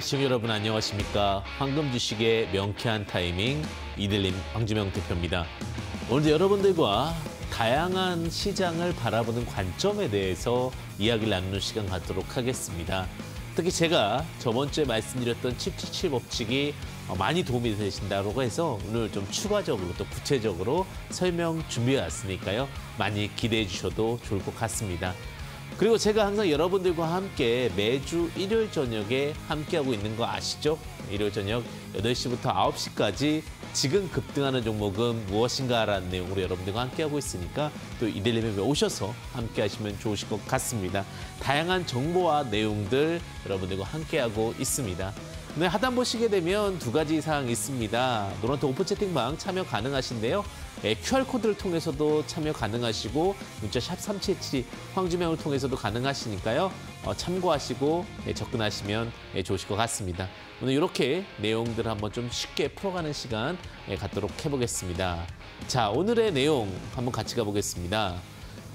시청자 여러분 안녕하십니까. 황금 주식의 명쾌한 타이밍 이들림 황주명 대표입니다. 오늘 여러분들과 다양한 시장을 바라보는 관점에 대해서 이야기를 나누는 시간 갖도록 하겠습니다. 특히 제가 저번 주에 말씀드렸던 777 법칙이 많이 도움이 되신다고 해서 오늘 좀 추가적으로 또 구체적으로 설명 준비해 왔으니까요. 많이 기대해 주셔도 좋을 것 같습니다. 그리고 제가 항상 여러분들과 함께 매주 일요일 저녁에 함께하고 있는 거 아시죠? 일요일 저녁 8시부터 9시까지 지금 급등하는 종목은 무엇인가라는 내용으로 여러분들과 함께하고 있으니까 또 이데일리맵에 오셔서 함께하시면 좋으실 것 같습니다. 다양한 정보와 내용들 여러분들과 함께하고 있습니다. 네, 하단보 시게 되면 두 가지 이상 있습니다. 노란톡 오픈 채팅방 참여 가능하신데요. 네, 예, QR코드를 통해서도 참여 가능하시고 문자 샵3777 황주명을 통해서도 가능하시니까요. 어, 참고하시고 네, 접근하시면 네, 좋으실 것 같습니다. 오늘 이렇게 내용들을 한번 좀 쉽게 풀어가는 시간 네, 갖도록 해보겠습니다. 자, 오늘의 내용 한번 같이 가보겠습니다.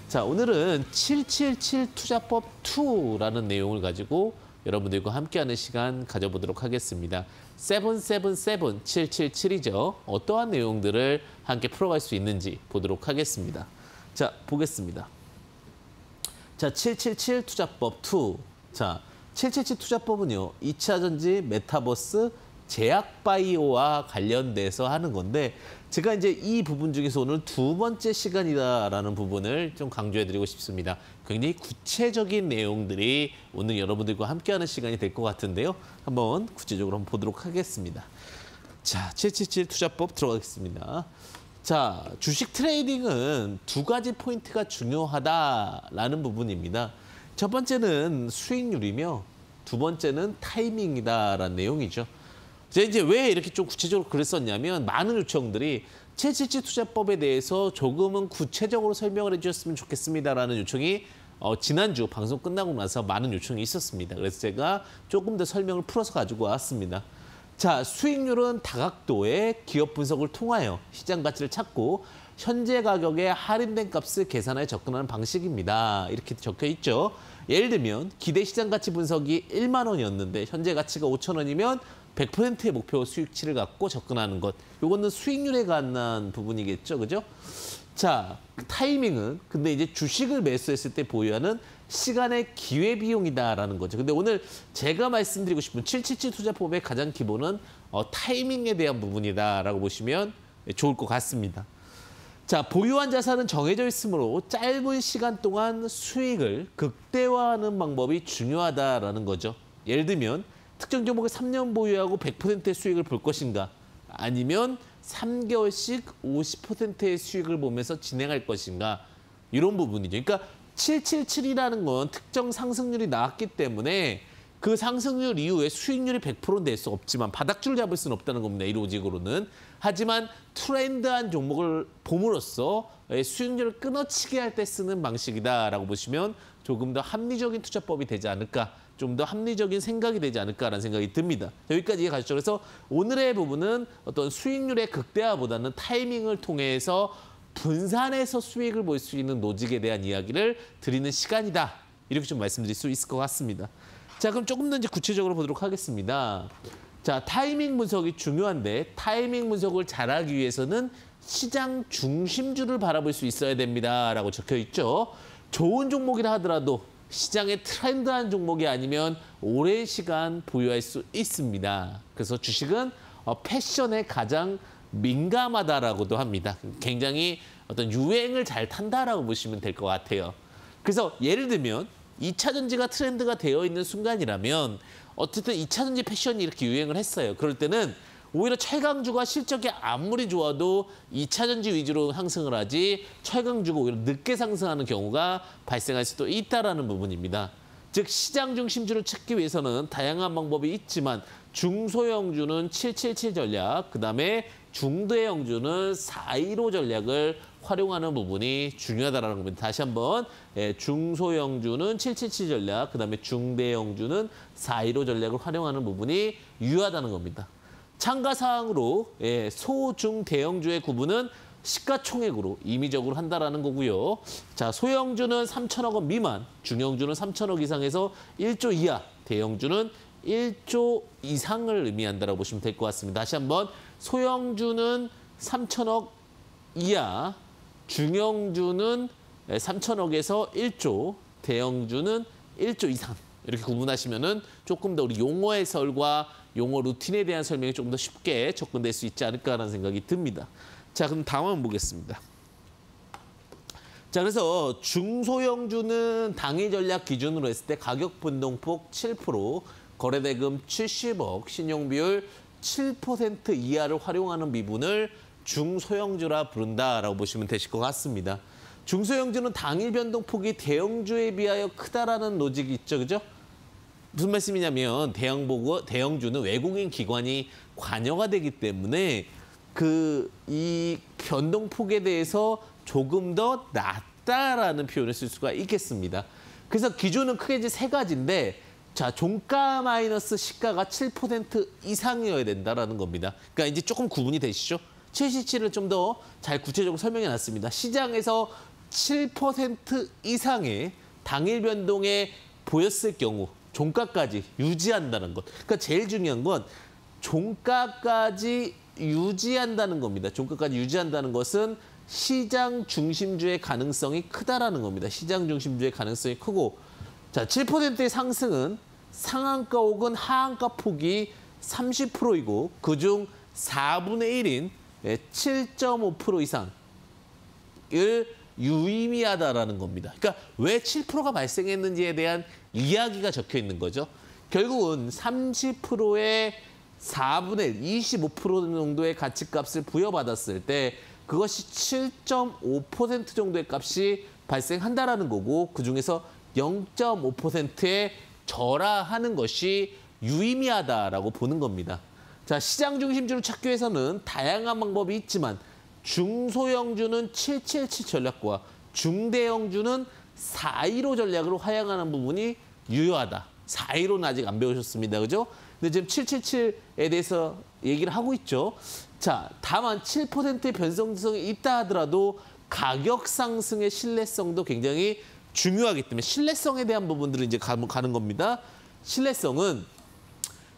자, 오늘은 777 투자법 2라는 내용을 가지고 여러분들과 함께하는 시간 가져보도록 하겠습니다. 7777이죠. 어떠한 내용들을 함께 풀어갈 수 있는지 보도록 하겠습니다. 자, 보겠습니다. 자, 777 투자법 2. 자, 777 투자법은요. 2차 전지, 메타버스, 제약 바이오와 관련돼서 하는 건데 제가 이제 이 부분 중에서 오늘 두 번째 시간이다라는 부분을 좀 강조해드리고 싶습니다. 굉장히 구체적인 내용들이 오늘 여러분들과 함께하는 시간이 될 것 같은데요. 한번 구체적으로 한번 보도록 하겠습니다. 자, 777 투자법 들어가겠습니다. 자, 주식 트레이딩은 두 가지 포인트가 중요하다라는 부분입니다. 첫 번째는 수익률이며 두 번째는 타이밍이다라는 내용이죠. 이제 왜 이렇게 좀 구체적으로 그랬었냐면 많은 요청들이 채실치 투자법에 대해서 조금은 구체적으로 설명을 해주셨으면 좋겠습니다라는 요청이 어, 지난주 방송 끝나고 나서 많은 요청이 있었습니다. 그래서 제가 조금 더 설명을 풀어서 가지고 왔습니다. 자, 수익률은 다각도의 기업 분석을 통하여 시장 가치를 찾고 현재 가격에 할인된 값을 계산하여 접근하는 방식입니다. 이렇게 적혀 있죠. 예를 들면 기대 시장 가치 분석이 1만 원이었는데 현재 가치가 5천 원이면 100%의 목표 수익치를 갖고 접근하는 것. 요거는 수익률에 관한 부분이겠죠. 그죠? 자, 그 타이밍은 근데 이제 주식을 매수했을 때 보유하는 시간의 기회 비용이다라는 거죠. 근데 오늘 제가 말씀드리고 싶은 777 투자법의 가장 기본은 어, 타이밍에 대한 부분이다라고 보시면 좋을 것 같습니다. 자, 보유한 자산은 정해져 있으므로 짧은 시간 동안 수익을 극대화하는 방법이 중요하다라는 거죠. 예를 들면 특정 종목을 3년 보유하고 100%의 수익을 볼 것인가 아니면 3개월씩 50%의 수익을 보면서 진행할 것인가 이런 부분이죠. 그러니까 777이라는 건 특정 상승률이 나왔기 때문에 그 상승률 이후에 수익률이 100%는 될 수 없지만 바닥줄 잡을 수는 없다는 겁니다. 이 로직으로는. 하지만 트렌드한 종목을 봄으로써 예, 수익률을 끊어치게 할 때 쓰는 방식이다라고 보시면 조금 더 합리적인 투자법이 되지 않을까 좀더 합리적인 생각이 되지 않을까라는 생각이 듭니다. 여기까지 가시죠. 그래서 오늘의 부분은 어떤 수익률의 극대화보다는 타이밍을 통해서 분산해서 수익을 볼 수 있는 노직에 대한 이야기를 드리는 시간이다. 이렇게 좀 말씀드릴 수 있을 것 같습니다. 자, 그럼 조금 더 이제 구체적으로 보도록 하겠습니다. 자, 타이밍 분석이 중요한데 타이밍 분석을 잘하기 위해서는 시장 중심주를 바라볼 수 있어야 됩니다라고 적혀 있죠. 좋은 종목이라 하더라도 시장의 트렌드한 종목이 아니면 오랜 시간 보유할 수 있습니다. 그래서 주식은 어, 패션에 가장 민감하다라고도 합니다. 굉장히 어떤 유행을 잘 탄다라고 보시면 될 것 같아요. 그래서 예를 들면 2차 전지가 트렌드가 되어 있는 순간이라면 어쨌든 2차 전지 패션이 이렇게 유행을 했어요. 그럴 때는 오히려 최강주가 실적이 아무리 좋아도 이차전지 위주로 상승을 하지 최강주가 오히려 늦게 상승하는 경우가 발생할 수도 있다는 부분입니다. 즉 시장 중심주를 찾기 위해서는 다양한 방법이 있지만 중소형주는 777 전략, 그다음에 중대형주는 415 전략을 활용하는 부분이 중요하다는 겁니다. 다시 한번 예, 중소형주는 777 전략, 그다음에 중대형주는 415 전략을 활용하는 부분이 유효하다는 겁니다. 참가사항으로 예, 소중 대형주의 구분은 시가총액으로 임의적으로 한다라는 거고요. 자, 소형주는 3천억 원 미만, 중형주는 3천억 이상에서 1조 이하, 대형주는 1조 이상을 의미한다고 보시면 될 것 같습니다. 다시 한번 소형주는 3천억 이하, 중형주는 3천억에서 예, 1조, 대형주는 1조 이상. 이렇게 구분하시면은 조금 더 우리 용어 해설과 용어 루틴에 대한 설명이 조금 더 쉽게 접근될 수 있지 않을까라는 생각이 듭니다. 자, 그럼 다음 보겠습니다. 자, 그래서 중소형주는 당일 전략 기준으로 했을 때 가격 변동폭 7%, 거래대금 70억, 신용비율 7% 이하를 활용하는 미분을 중소형주라 부른다라고 보시면 되실 것 같습니다. 중소형주는 당일 변동폭이 대형주에 비하여 크다라는 노직이 있죠, 그죠? 무슨 말씀이냐면 대형 보고 대형주는 외국인 기관이 관여가 되기 때문에 그 이 변동폭에 대해서 조금 더 낮다라는 표현을 쓸 수가 있겠습니다. 그래서 기준은 크게 이제 세 가지인데 자, 종가 마이너스 시가가 7% 이상이어야 된다라는 겁니다. 그러니까 이제 조금 구분이 되시죠? 77을 좀 더 잘 구체적으로 설명해 놨습니다. 시장에서 7% 이상의 당일 변동에 보였을 경우 종가까지 유지한다는 것. 그러니까 제일 중요한 건 종가까지 유지한다는 겁니다. 종가까지 유지한다는 것은 시장 중심주의 가능성이 크다라는 겁니다. 시장 중심주의 가능성이 크고 자 7%의 상승은 상한가 혹은 하한가 폭이 30%이고 그중 4분의 1인 7.5% 이상을 유의미하다라는 겁니다. 그러니까 왜 7%가 발생했는지에 대한 이야기가 적혀 있는 거죠. 결국은 30%의 4분의 1, 25% 정도의 가치값을 부여받았을 때 그것이 7.5% 정도의 값이 발생한다라는 거고 그중에서 0.5%에 절하하는 것이 유의미하다라고 보는 겁니다. 자, 시장 중심주를 찾기 위해서는 다양한 방법이 있지만 중소형주는 777 전략과 중대형주는 4.15 전략으로 화양하는 부분이 유효하다. 4.15는 아직 안 배우셨습니다. 그죠? 근데 지금 777에 대해서 얘기를 하고 있죠. 자, 다만 7%의 변성성이 있다 하더라도 가격 상승의 신뢰성도 굉장히 중요하기 때문에 신뢰성에 대한 부분들을 이제 가는 겁니다. 신뢰성은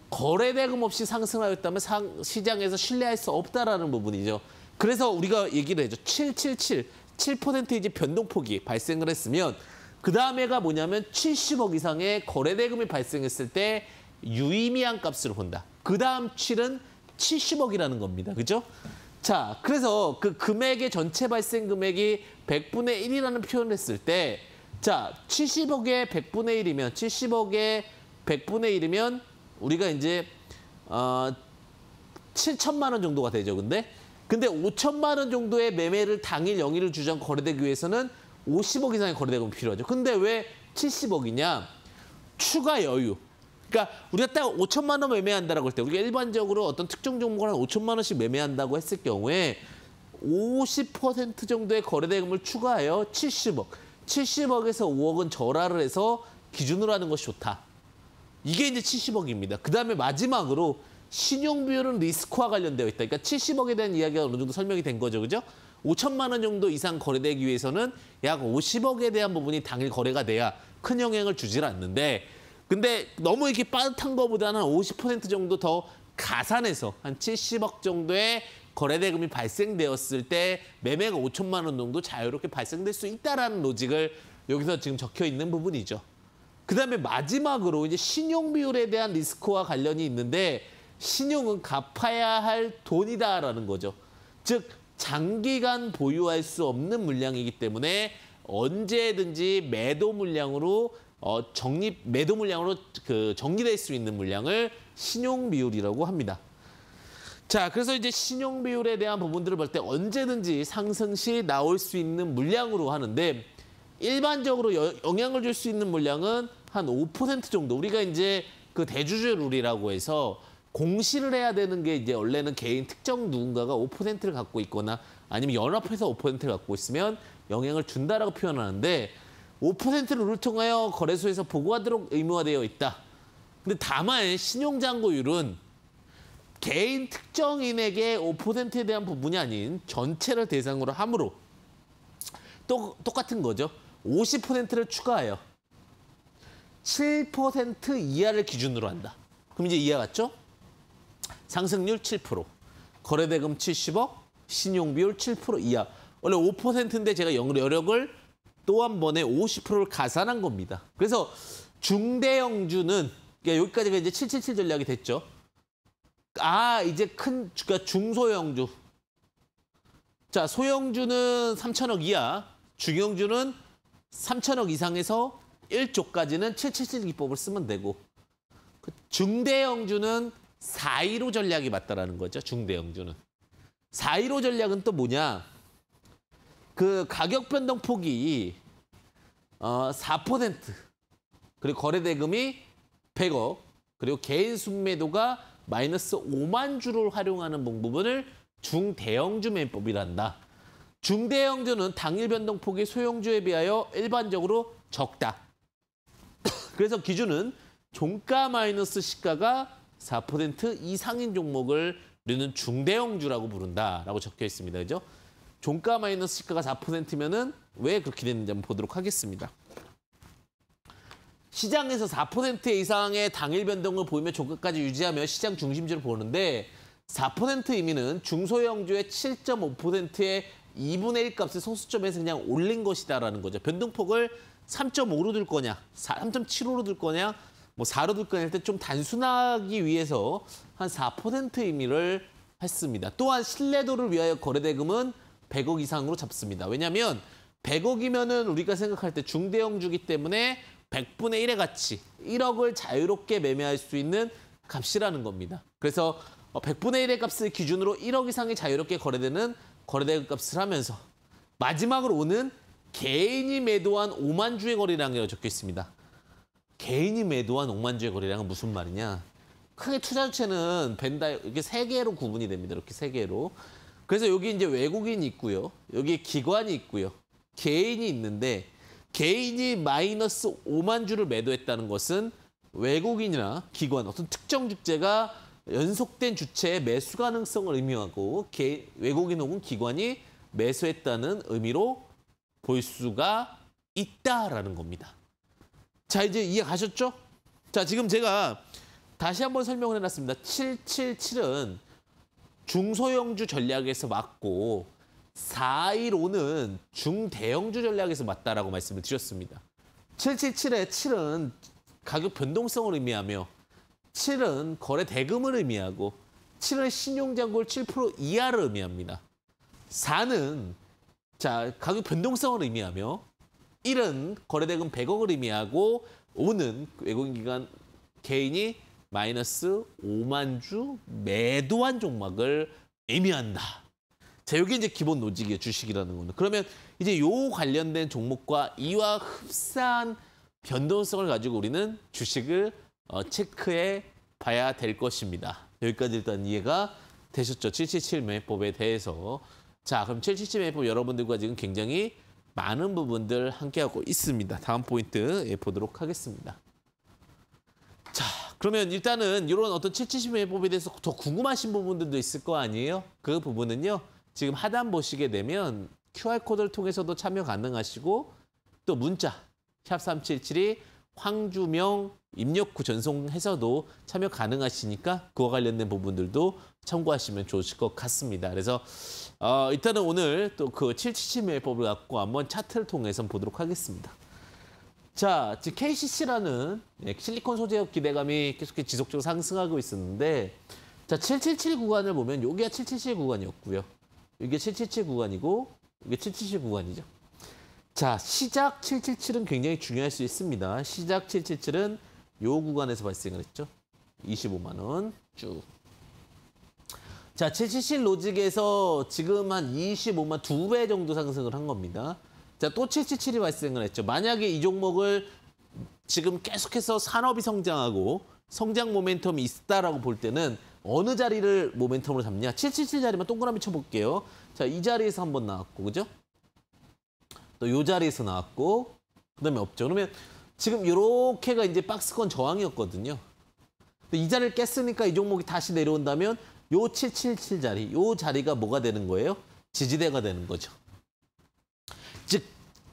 거래대금 없이 상승하였다면 상, 시장에서 신뢰할 수 없다라는 부분이죠. 그래서 우리가 얘기를 해죠. 777 7% 이제 변동폭이 발생을 했으면 그 다음에가 뭐냐면 70억 이상의 거래대금이 발생했을 때 유의미한 값으로 본다. 그 다음 7은 70억이라는 겁니다. 그죠? 자, 그래서 그 금액의 전체 발생 금액이 100분의 1이라는 표현을 했을 때 자, 70억의 100분의 1이면 70억의 100분의 1이면 우리가 이제 어 7천만 원 정도가 되죠. 근데 근데 5천만 원 정도의 매매를 당일 영위를 주장 거래되기 위해서는 50억 이상의 거래대금이 필요하죠. 근데 왜 70억이냐? 추가 여유. 그러니까 우리가 딱 5천만 원 매매한다라고 할때 우리가 일반적으로 어떤 특정 종목을 한 5천만 원씩 매매한다고 했을 경우에 50% 정도의 거래대금을 추가하여 70억. 70억에서 5억은 절하를 해서 기준으로 하는 것이 좋다. 이게 이제 70억입니다. 그다음에 마지막으로 신용비율은 리스크와 관련되어 있다. 그러니까 70억에 대한 이야기가 어느 정도 설명이 된 거죠. 그죠? 5천만 원 정도 이상 거래되기 위해서는 약 50억에 대한 부분이 당일 거래가 돼야 큰 영향을 주질 않는데 근데 너무 이렇게 빠듯한 거보다는 50% 정도 더 가산해서 한 70억 정도의 거래대금이 발생되었을 때 매매가 5천만 원 정도 자유롭게 발생될 수 있다라는 로직을 여기서 지금 적혀 있는 부분이죠. 그다음에 마지막으로 이제 신용 비율에 대한 리스크와 관련이 있는데 신용은 갚아야 할 돈이다라는 거죠. 즉 장기간 보유할 수 없는 물량이기 때문에 언제든지 매도 물량으로 어, 적립 매도 물량으로 그 정리될 수 있는 물량을 신용 비율이라고 합니다. 자, 그래서 이제 신용 비율에 대한 부분들을 볼 때 언제든지 상승 시 나올 수 있는 물량으로 하는데 일반적으로 여, 영향을 줄 수 있는 물량은 한 5% 정도. 우리가 이제 그 대주주 룰이라고 해서 공시를 해야 되는 게 이제 원래는 개인 특정 누군가가 5%를 갖고 있거나 아니면 연합해서 5%를 갖고 있으면 영향을 준다라고 표현하는데 5%를 통하여 거래소에서 보고하도록 의무화되어 있다. 근데 다만 신용장고율은 개인 특정인에게 5%에 대한 부분이 아닌 전체를 대상으로 하므로 또 똑같은 거죠. 50%를 추가하여 7% 이하를 기준으로 한다. 그럼 이제 이해 갔죠? 상승률 7%, 거래대금 70억, 신용비율 7% 이하. 원래 5%인데 제가 여력을 또 한 번에 50%를 가산한 겁니다. 그래서 중대형주는 그러니까 여기까지가 이제 777 전략이 됐죠. 아 이제 큰 그러니까 중소형주. 자 소형주는 3천억 이하, 중형주는 3천억 이상에서 1조까지는 777 기법을 쓰면 되고 그 중대형주는 4.15 전략이 맞다라는 거죠. 중대형주는. 4.15 전략은 또 뭐냐. 그 가격 변동 폭이 어, 4% 그리고 거래 대금이 100억 그리고 개인 순매도가 마이너스 5만 주를 활용하는 부분을 중대형주 매법이란다. 중대형주는 당일 변동폭이 소형주에 비하여 일반적으로 적다. 그래서 기준은 종가 마이너스 시가가 4% 이상인 종목을 우리는 중대형주라고 부른다라고 적혀 있습니다. 그죠? 종가 마이너스 시가가 4%면은 왜 그렇게 됐는지 한번 보도록 하겠습니다. 시장에서 4% 이상의 당일 변동을 보이며 종가까지 유지하며 시장 중심주를 보는데 4% 의미는 중소형주의 7.5%의 2분의 1 값을 소수점에서 그냥 올린 것이다라는 거죠. 변동폭을 3.5로 들 거냐, 3.75로 들 거냐, 뭐사로 득근할 때좀 단순하기 위해서 한 4% 의미를 했습니다. 또한 신뢰도를 위하여 거래대금은 100억 이상으로 잡습니다. 왜냐하면 100억이면은 우리가 생각할 때 중대형 주기 때문에 100분의 1의 가치, 1억을 자유롭게 매매할 수 있는 값이라는 겁니다. 그래서 100분의 1의 값을 기준으로 1억 이상이 자유롭게 거래되는 거래대금 값을 하면서 마지막으로 오는 개인이 매도한 5만 주의 거래량이라고 적혀 있습니다. 개인이 매도한 5만 주의 거래량은 무슨 말이냐? 크게 투자 주체는 벤다 이렇게 세 개로 구분이 됩니다. 이렇게 세 개로. 그래서 여기 이제 외국인이 있고요. 여기 기관이 있고요. 개인이 있는데 개인이 마이너스 5만 주를 매도했다는 것은 외국인이나 기관 어떤 특정 주체가 연속된 주체의 매수 가능성을 의미하고 개, 외국인 혹은 기관이 매수했다는 의미로 볼 수가 있다라는 겁니다. 자, 이제 이해가셨죠? 자, 지금 제가 다시 한번 설명을 해놨습니다. 777은 중소형주 전략에서 맞고 415는 중대형주 전략에서 맞다라고 말씀을 드렸습니다. 777의 7은 가격 변동성을 의미하며 7은 거래 대금을 의미하고 7은 신용잔고율 7% 이하를 의미합니다. 4는 자 가격 변동성을 의미하며 1은 거래대금 100억을 의미하고 5는 외국인 기관 개인이 마이너스 5만 주 매도한 종목을 의미한다. 자, 여기 이제 기본 노직이에 주식이라는 거는. 그러면 이제 요 관련된 종목과 이와 흡사한 변동성을 가지고 우리는 주식을 어, 체크해 봐야 될 것입니다. 여기까지 일단 이해가 되셨죠? 777 매매법에 대해서. 자, 그럼 777 매매법 여러분들과 지금 굉장히 많은 부분들 함께하고 있습니다. 다음 포인트 예, 보도록 하겠습니다. 자, 그러면 일단은 이런 어떤 7 7 0해법에 대해서 더 궁금하신 부분들도 있을 거 아니에요? 그 부분은요. 지금 하단 보시게 되면 QR코드를 통해서도 참여 가능하시고 또 문자 샵3772 황주명 입력구 전송해서도 참여 가능하시니까 그와 관련된 부분들도 참고하시면 좋으실 것 같습니다. 그래서 어, 일단은 오늘 또 그 777 매일법을 갖고 한번 차트를 통해서 보도록 하겠습니다. 자, 즉 KCC라는 예, 실리콘 소재업 기대감이 계속해서 지속적으로 상승하고 있었는데 자, 777 구간을 보면 여기가 777 구간이었고요. 이게 777 구간이고 이게 777 구간이죠. 자, 시작 777은 굉장히 중요할 수 있습니다. 시작 777은 요 구간에서 발생을 했죠. 25만 원 쭉. 자, 777 로직에서 지금 한 25만 두 배 정도 상승을 한 겁니다. 자, 또 777이 발생을 했죠. 만약에 이 종목을 지금 계속해서 산업이 성장하고 성장 모멘텀이 있다라고 볼 때는 어느 자리를 모멘텀으로 잡냐? 777 자리만 동그라미 쳐볼게요. 자, 이 자리에서 한번 나왔고, 그죠? 또요 자리에서 나왔고 그다음에 없죠. 그러면 지금 요렇게가 이제 박스권 저항이었거든요. 이 자리를 깼으니까 이 종목이 다시 내려온다면 요777 자리, 요 자리가 뭐가 되는 거예요? 지지대가 되는 거죠. 즉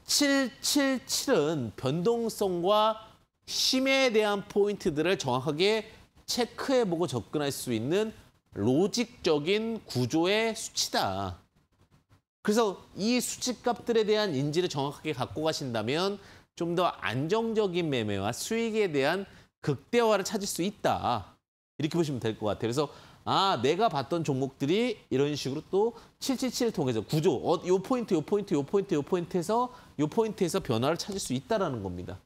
777은 변동성과 힘에 대한 포인트들을 정확하게 체크해보고 접근할 수 있는 로직적인 구조의 수치다. 그래서 이 수치값들에 대한 인지를 정확하게 갖고 가신다면 좀 더 안정적인 매매와 수익에 대한 극대화를 찾을 수 있다. 이렇게 보시면 될 것 같아요. 그래서 아 내가 봤던 종목들이 이런 식으로 또 777을 통해서 구조, 어, 요 포인트, 요 포인트, 요 포인트, 요 포인트에서 요 포인트에서 변화를 찾을 수 있다라는 겁니다.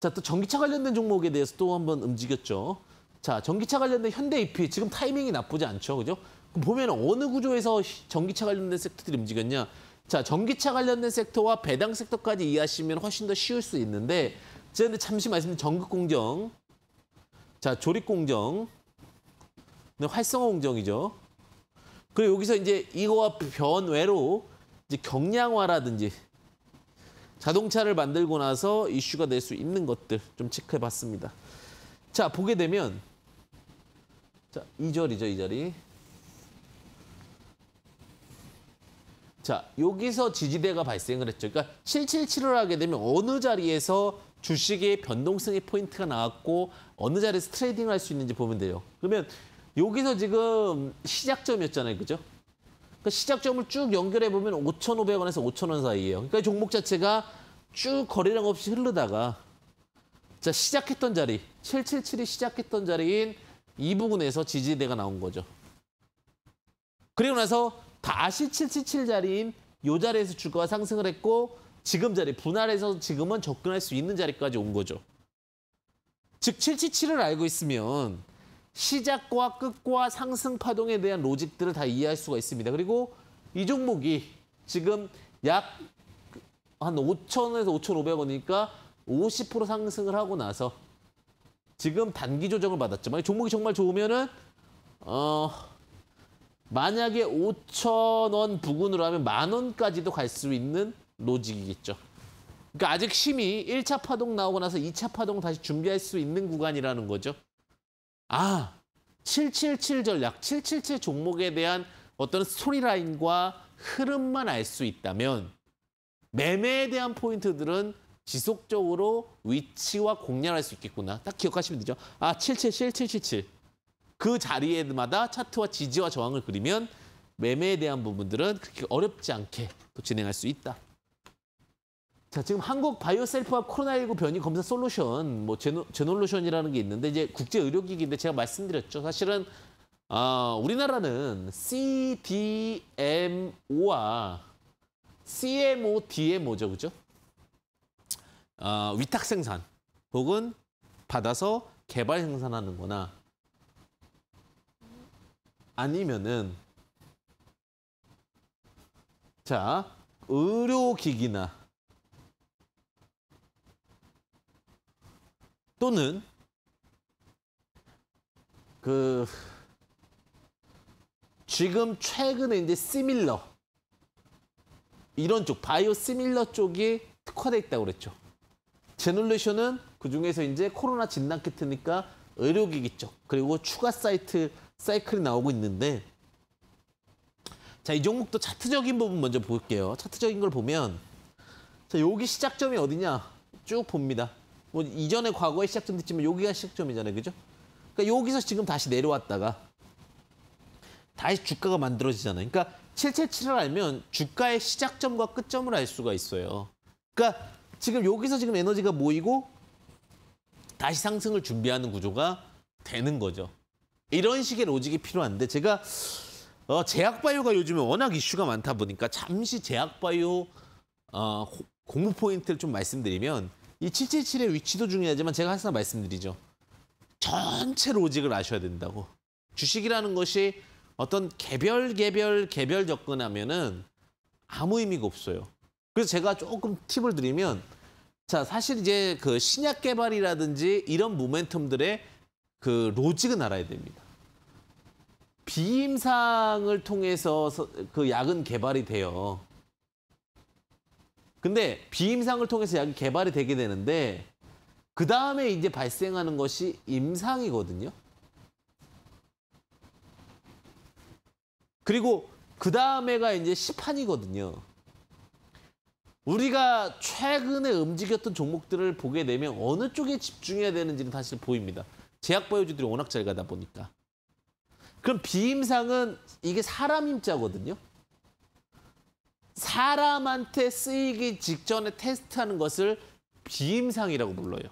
자, 또 전기차 관련된 종목에 대해서 또 한번 움직였죠. 자, 전기차 관련된 현대 e p 지금 타이밍이 나쁘지 않죠. 그죠? 보면 어느 구조에서 전기차 관련된 섹터들이 움직였냐? 자, 전기차 관련된 섹터와 배당 섹터까지 이해하시면 훨씬 더 쉬울 수 있는데 그런데 잠시 말씀드 전극공정, 자 조립공정, 활성화공정이죠. 그리고 여기서 이제 이거와 변외로 이제 경량화라든지 자동차를 만들고 나서 이슈가 될 수 있는 것들 좀 체크해 봤습니다. 자, 보게 되면 자, 이자리죠이자리 자, 여기서 지지대가 발생을 했죠. 그러니까 777을 하게 되면 어느 자리에서 주식의 변동성의 포인트가 나왔고 어느 자리에서 트레이딩을 할 수 있는지 보면 돼요. 그러면 여기서 지금 시작점이었잖아요. 그죠? 그러니까 시작점을 쭉 연결해 보면 5,500원에서 5,000원 사이예요. 그러니까 종목 자체가 쭉 거래량 없이 흐르다가 자, 시작했던 자리, 777이 시작했던 자리인 이 부분에서 지지대가 나온 거죠. 그리고 나서 다시 777 자리인 요 자리에서 주가가 상승을 했고 지금 자리 분할해서 지금은 접근할 수 있는 자리까지 온 거죠. 즉 777을 알고 있으면 시작과 끝과 상승 파동에 대한 로직들을 다 이해할 수가 있습니다. 그리고 이 종목이 지금 약 한 5천에서 5,500원이니까 50% 상승을 하고 나서 지금 단기 조정을 받았지만 종목이 정말 좋으면은 어 만약에 5천 원 부근으로 하면 만 원까지도 갈 수 있는 로직이겠죠. 그러니까 아직 심이 1차 파동 나오고 나서 2차 파동 다시 준비할 수 있는 구간이라는 거죠. 아, 777 전략, 777 종목에 대한 어떤 스토리라인과 흐름만 알 수 있다면 매매에 대한 포인트들은 지속적으로 위치와 공략할 수 있겠구나. 딱 기억하시면 되죠. 아, 777, 777. 그 자리에마다 차트와 지지와 저항을 그리면 매매에 대한 부분들은 그렇게 어렵지 않게 또 진행할 수 있다. 자, 지금 한국 바이오셀프와 코로나19 변이 검사 솔루션, 뭐 제노, 제놀루션이라는 게 있는데 이제 국제 의료기기인데 제가 말씀드렸죠. 사실은 어, 우리나라는 CDMO와 CMO, DMO죠, 그죠? 어, 위탁 생산 혹은 받아서 개발 생산하는 거나 아니면은 자 의료기기나 또는 그 지금 최근에 이제 시밀러 이런 쪽 바이오 시밀러 쪽이 특화돼 있다고 그랬죠. 제놀레이션은 그 중에서 이제 코로나 진단 키트니까 의료기기 쪽 그리고 추가 사이트 사이클이 나오고 있는데 자, 이 종목도 차트적인 부분 먼저 볼게요. 차트적인 걸 보면 자, 여기 시작점이 어디냐? 쭉 봅니다. 뭐 이전에 과거의 시작점도 지만 여기가 시작점이잖아요. 그죠? 그러니까 여기서 지금 다시 내려왔다가 다시 주가가 만들어지잖아요. 그러니까 777을 알면 주가의 시작점과 끝점을 알 수가 있어요. 그러니까 지금 여기서 지금 에너지가 모이고 다시 상승을 준비하는 구조가 되는 거죠. 이런 식의 로직이 필요한데 제가 어, 제약바이오가 요즘에 워낙 이슈가 많다 보니까 잠시 제약바이오 어, 공부 포인트를 좀 말씀드리면 이 777의 위치도 중요하지만 제가 항상 말씀드리죠. 전체 로직을 아셔야 된다고. 주식이라는 것이 어떤 개별 개별 개별 접근하면은 아무 의미가 없어요. 그래서 제가 조금 팁을 드리면 자 사실 이제 그 신약 개발이라든지 이런 모멘텀들의 그 로직은 알아야 됩니다. 비임상을 통해서 그 약은 개발이 돼요. 근데 비임상을 통해서 약이 개발이 되게 되는데 그 다음에 이제 발생하는 것이 임상이거든요. 그리고 그 다음에가 이제 시판이거든요. 우리가 최근에 움직였던 종목들을 보게 되면 어느 쪽에 집중해야 되는지는 사실 보입니다. 제약 보여주들이 워낙 잘 가다 보니까. 그럼 비임상은 이게 사람 임자거든요. 사람한테 쓰이기 직전에 테스트하는 것을 비임상이라고 불러요.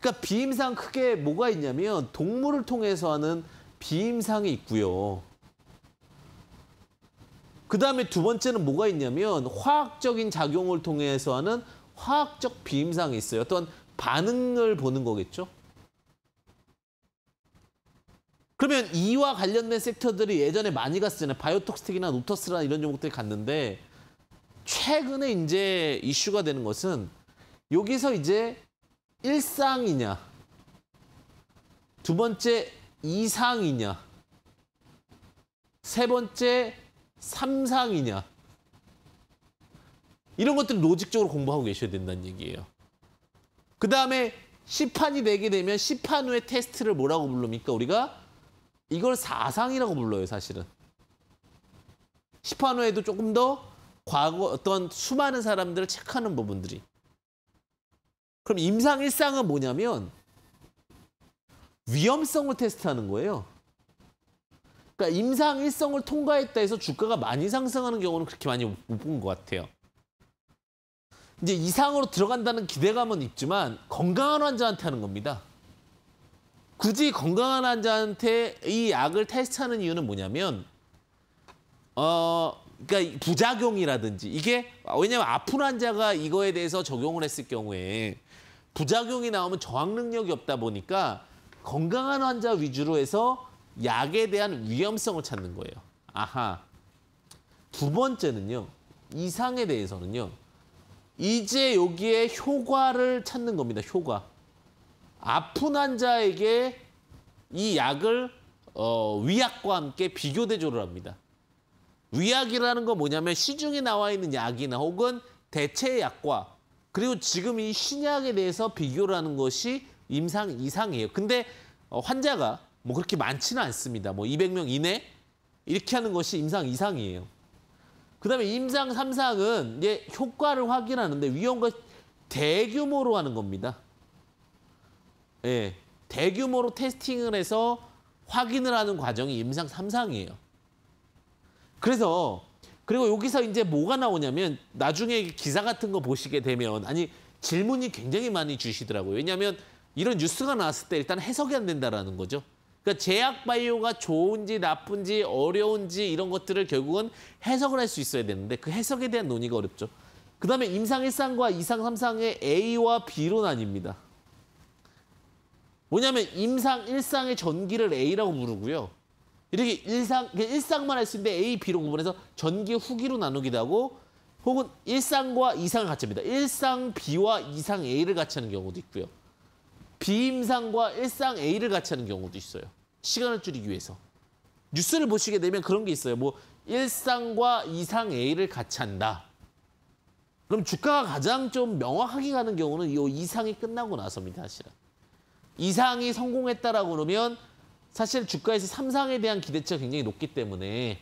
그러니까 비임상 크게 뭐가 있냐면 동물을 통해서 하는 비임상이 있고요. 그 다음에 두 번째는 뭐가 있냐면 화학적인 작용을 통해서 하는 화학적 비임상이 있어요. 어떤 반응을 보는 거겠죠. 그러면 이와 관련된 섹터들이 예전에 많이 갔었잖아요. 바이오톡스틱이나 노터스라 이런 종목들이 갔는데 최근에 이제 이슈가 되는 것은 여기서 이제 일상이냐 두 번째 이상이냐 세 번째 삼상이냐 이런 것들을 로직적으로 공부하고 계셔야 된다는 얘기예요. 그 다음에 시판이 되게 되면 시판 후에 테스트를 뭐라고 부릅니까? 우리가 이걸 사상이라고 불러요, 사실은. 시판후에도 조금 더 과거 어떤 수많은 사람들을 체크하는 부분들이. 그럼 임상일상은 뭐냐면 위험성을 테스트하는 거예요. 그러니까 임상일성을 통과했다 해서 주가가 많이 상승하는 경우는 그렇게 많이 못 본 것 같아요. 이제 이상으로 들어간다는 기대감은 있지만 건강한 환자한테 하는 겁니다. 굳이 건강한 환자한테 이 약을 테스트하는 이유는 뭐냐면 어 그러니까 부작용이라든지 이게 왜냐면 하 아픈 환자가 이거에 대해서 적용을 했을 경우에 부작용이 나오면 저항 능력이 없다 보니까 건강한 환자 위주로 해서 약에 대한 위험성을 찾는 거예요. 아하. 두 번째는요. 이상에 대해서는요. 이제 여기에 효과를 찾는 겁니다. 효과. 아픈 환자에게 이 약을 어, 위약과 함께 비교 대조를 합니다. 위약이라는 건 뭐냐면 시중에 나와 있는 약이나 혹은 대체 약과 그리고 지금 이 신약에 대해서 비교를 하는 것이 임상 이상이에요. 근데 어, 환자가 뭐 그렇게 많지는 않습니다. 뭐 200명 이내 이렇게 하는 것이 임상 이상이에요. 그다음에 임상 삼상은 이제 효과를 확인하는데 위험과 대규모로 하는 겁니다. 예, 대규모로 테스팅을 해서 확인을 하는 과정이 임상 3상이에요 그래서 그리고 여기서 이제 뭐가 나오냐면 나중에 기사 같은 거 보시게 되면 아니 질문이 굉장히 많이 주시더라고요. 왜냐하면 이런 뉴스가 나왔을 때 일단 해석이 안 된다라는 거죠. 그러니까 제약 바이오가 좋은지 나쁜지 어려운지 이런 것들을 결국은 해석을 할 수 있어야 되는데 그 해석에 대한 논의가 어렵죠. 그다음에 임상 일상과 이상 삼상의 A와 B로 나뉩니다. 뭐냐면 임상 일상의 전기를 A라고 부르고요. 이렇게 일상 일상만 할수 있는데 A, B로 구분해서 전기 후기로 나누기도 하고 혹은 일상과 이상을 같이 합니다. 일상 B와 이상 A를 같이 하는 경우도 있고요. 비임상과 일상 A를 같이 하는 경우도 있어요. 시간을 줄이기 위해서. 뉴스를 보시게 되면 그런 게 있어요. 뭐 일상과 이상 A를 같이 한다. 그럼 주가가 가장 좀 명확하게 가는 경우는 이 이상이 끝나고 나서입니다, 사실은. 이상이 성공했다라고 그러면 사실 주가에서 삼상에 대한 기대치가 굉장히 높기 때문에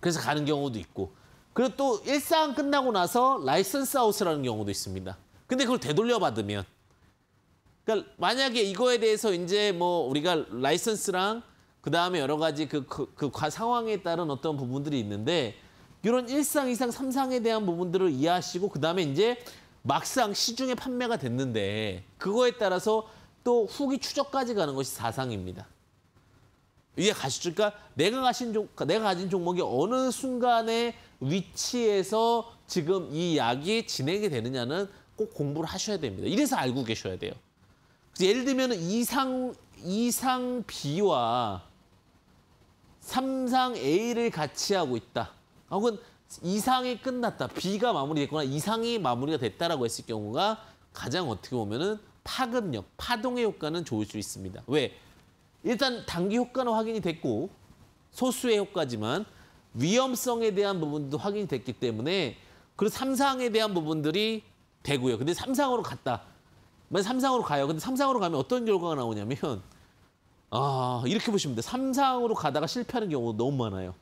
그래서 가는 경우도 있고 그리고 또 일상 끝나고 나서 라이선스 아웃이라는 경우도 있습니다. 근데 그걸 되돌려 받으면 그러니까 만약에 이거에 대해서 이제 뭐 우리가 라이선스랑 그다음에 여러 가지 그, 그, 그 상황에 따른 어떤 부분들이 있는데 이런 일상 이상 삼상에 대한 부분들을 이해하시고 그다음에 이제 막상 시중에 판매가 됐는데 그거에 따라서 또 후기 추적까지 가는 것이 사상입니다. 이해 가시죠? 그러니까 내가 가신 종, 내가 가진 종목이 어느 순간에 위치에서 지금 이 약이 진행이 되느냐는 꼭 공부를 하셔야 됩니다. 이래서 알고 계셔야 돼요. 예를 들면 이상 이상 B와 삼상 A를 같이 하고 있다. 혹은 이상이 끝났다. 비가 마무리됐거나 이상이 마무리가 됐다라고 했을 경우가 가장 어떻게 보면은 파급력, 파동의 효과는 좋을 수 있습니다. 왜? 일단 단기 효과는 확인이 됐고 소수의 효과지만 위험성에 대한 부분도 확인이 됐기 때문에 그리고 삼상에 대한 부분들이 되고요. 근데 삼상으로 갔다. 만약 삼상으로 가요. 근데 삼상으로 가면 어떤 결과가 나오냐면 아 이렇게 보시면 돼요. 삼상으로 가다가 실패하는 경우 너무 많아요.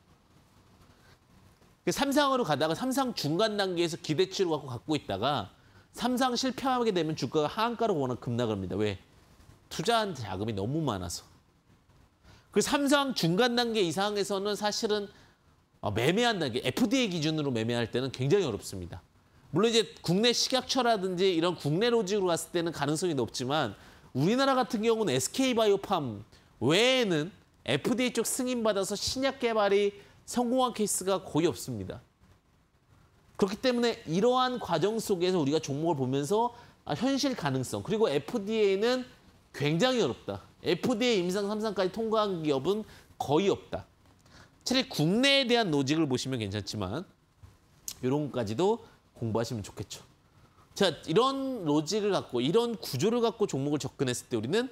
그 삼상으로 가다가 삼상 중간 단계에서 기대치로 갖고 갖고 있다가 삼상 실패하게 되면 주가가 하한가로 워낙 급락을 합니다. 왜? 투자한 자금이 너무 많아서. 그 삼상 중간 단계 이상에서는 사실은 어, 매매한 단계, FDA 기준으로 매매할 때는 굉장히 어렵습니다. 물론 이제 국내 식약처라든지 이런 국내 로직으로 갔을 때는 가능성이 높지만 우리나라 같은 경우는 SK바이오팜 외에는 FDA 쪽 승인받아서 신약 개발이 성공한 케이스가 거의 없습니다. 그렇기 때문에 이러한 과정 속에서 우리가 종목을 보면서 아, 현실 가능성 그리고 FDA는 굉장히 어렵다. FDA 임상 3상까지 통과한 기업은 거의 없다. 차라리 국내에 대한 노직을 보시면 괜찮지만 이런 것까지도 공부하시면 좋겠죠. 자, 이런 로직을 갖고 이런 구조를 갖고 종목을 접근했을 때 우리는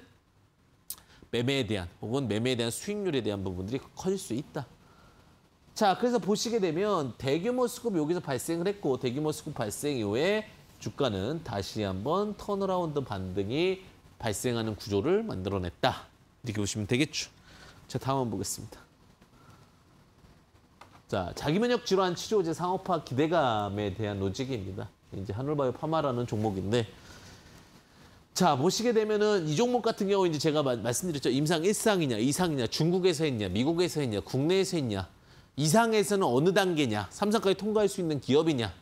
매매에 대한 혹은 매매에 대한 수익률에 대한 부분들이 커질 수 있다. 자, 그래서 보시게 되면 대규모 수급 여기서 발생을 했고 대규모 수급 발생 이후에 주가는 다시 한번 턴어라운드 반등이 발생하는 구조를 만들어냈다. 이렇게 보시면 되겠죠. 자, 다음 보겠습니다. 자, 자기면역 질환 치료제 상업화 기대감에 대한 로직입니다. 이제 한올바이 파마라는 종목인데 자, 보시게 되면은 이 종목 같은 경우 이제 제가 마, 말씀드렸죠. 임상 일상이냐 이상이냐 중국에서 했냐, 미국에서 했냐, 국내에서 했냐. 이상에서는 어느 단계냐, 삼성까지 통과할 수 있는 기업이냐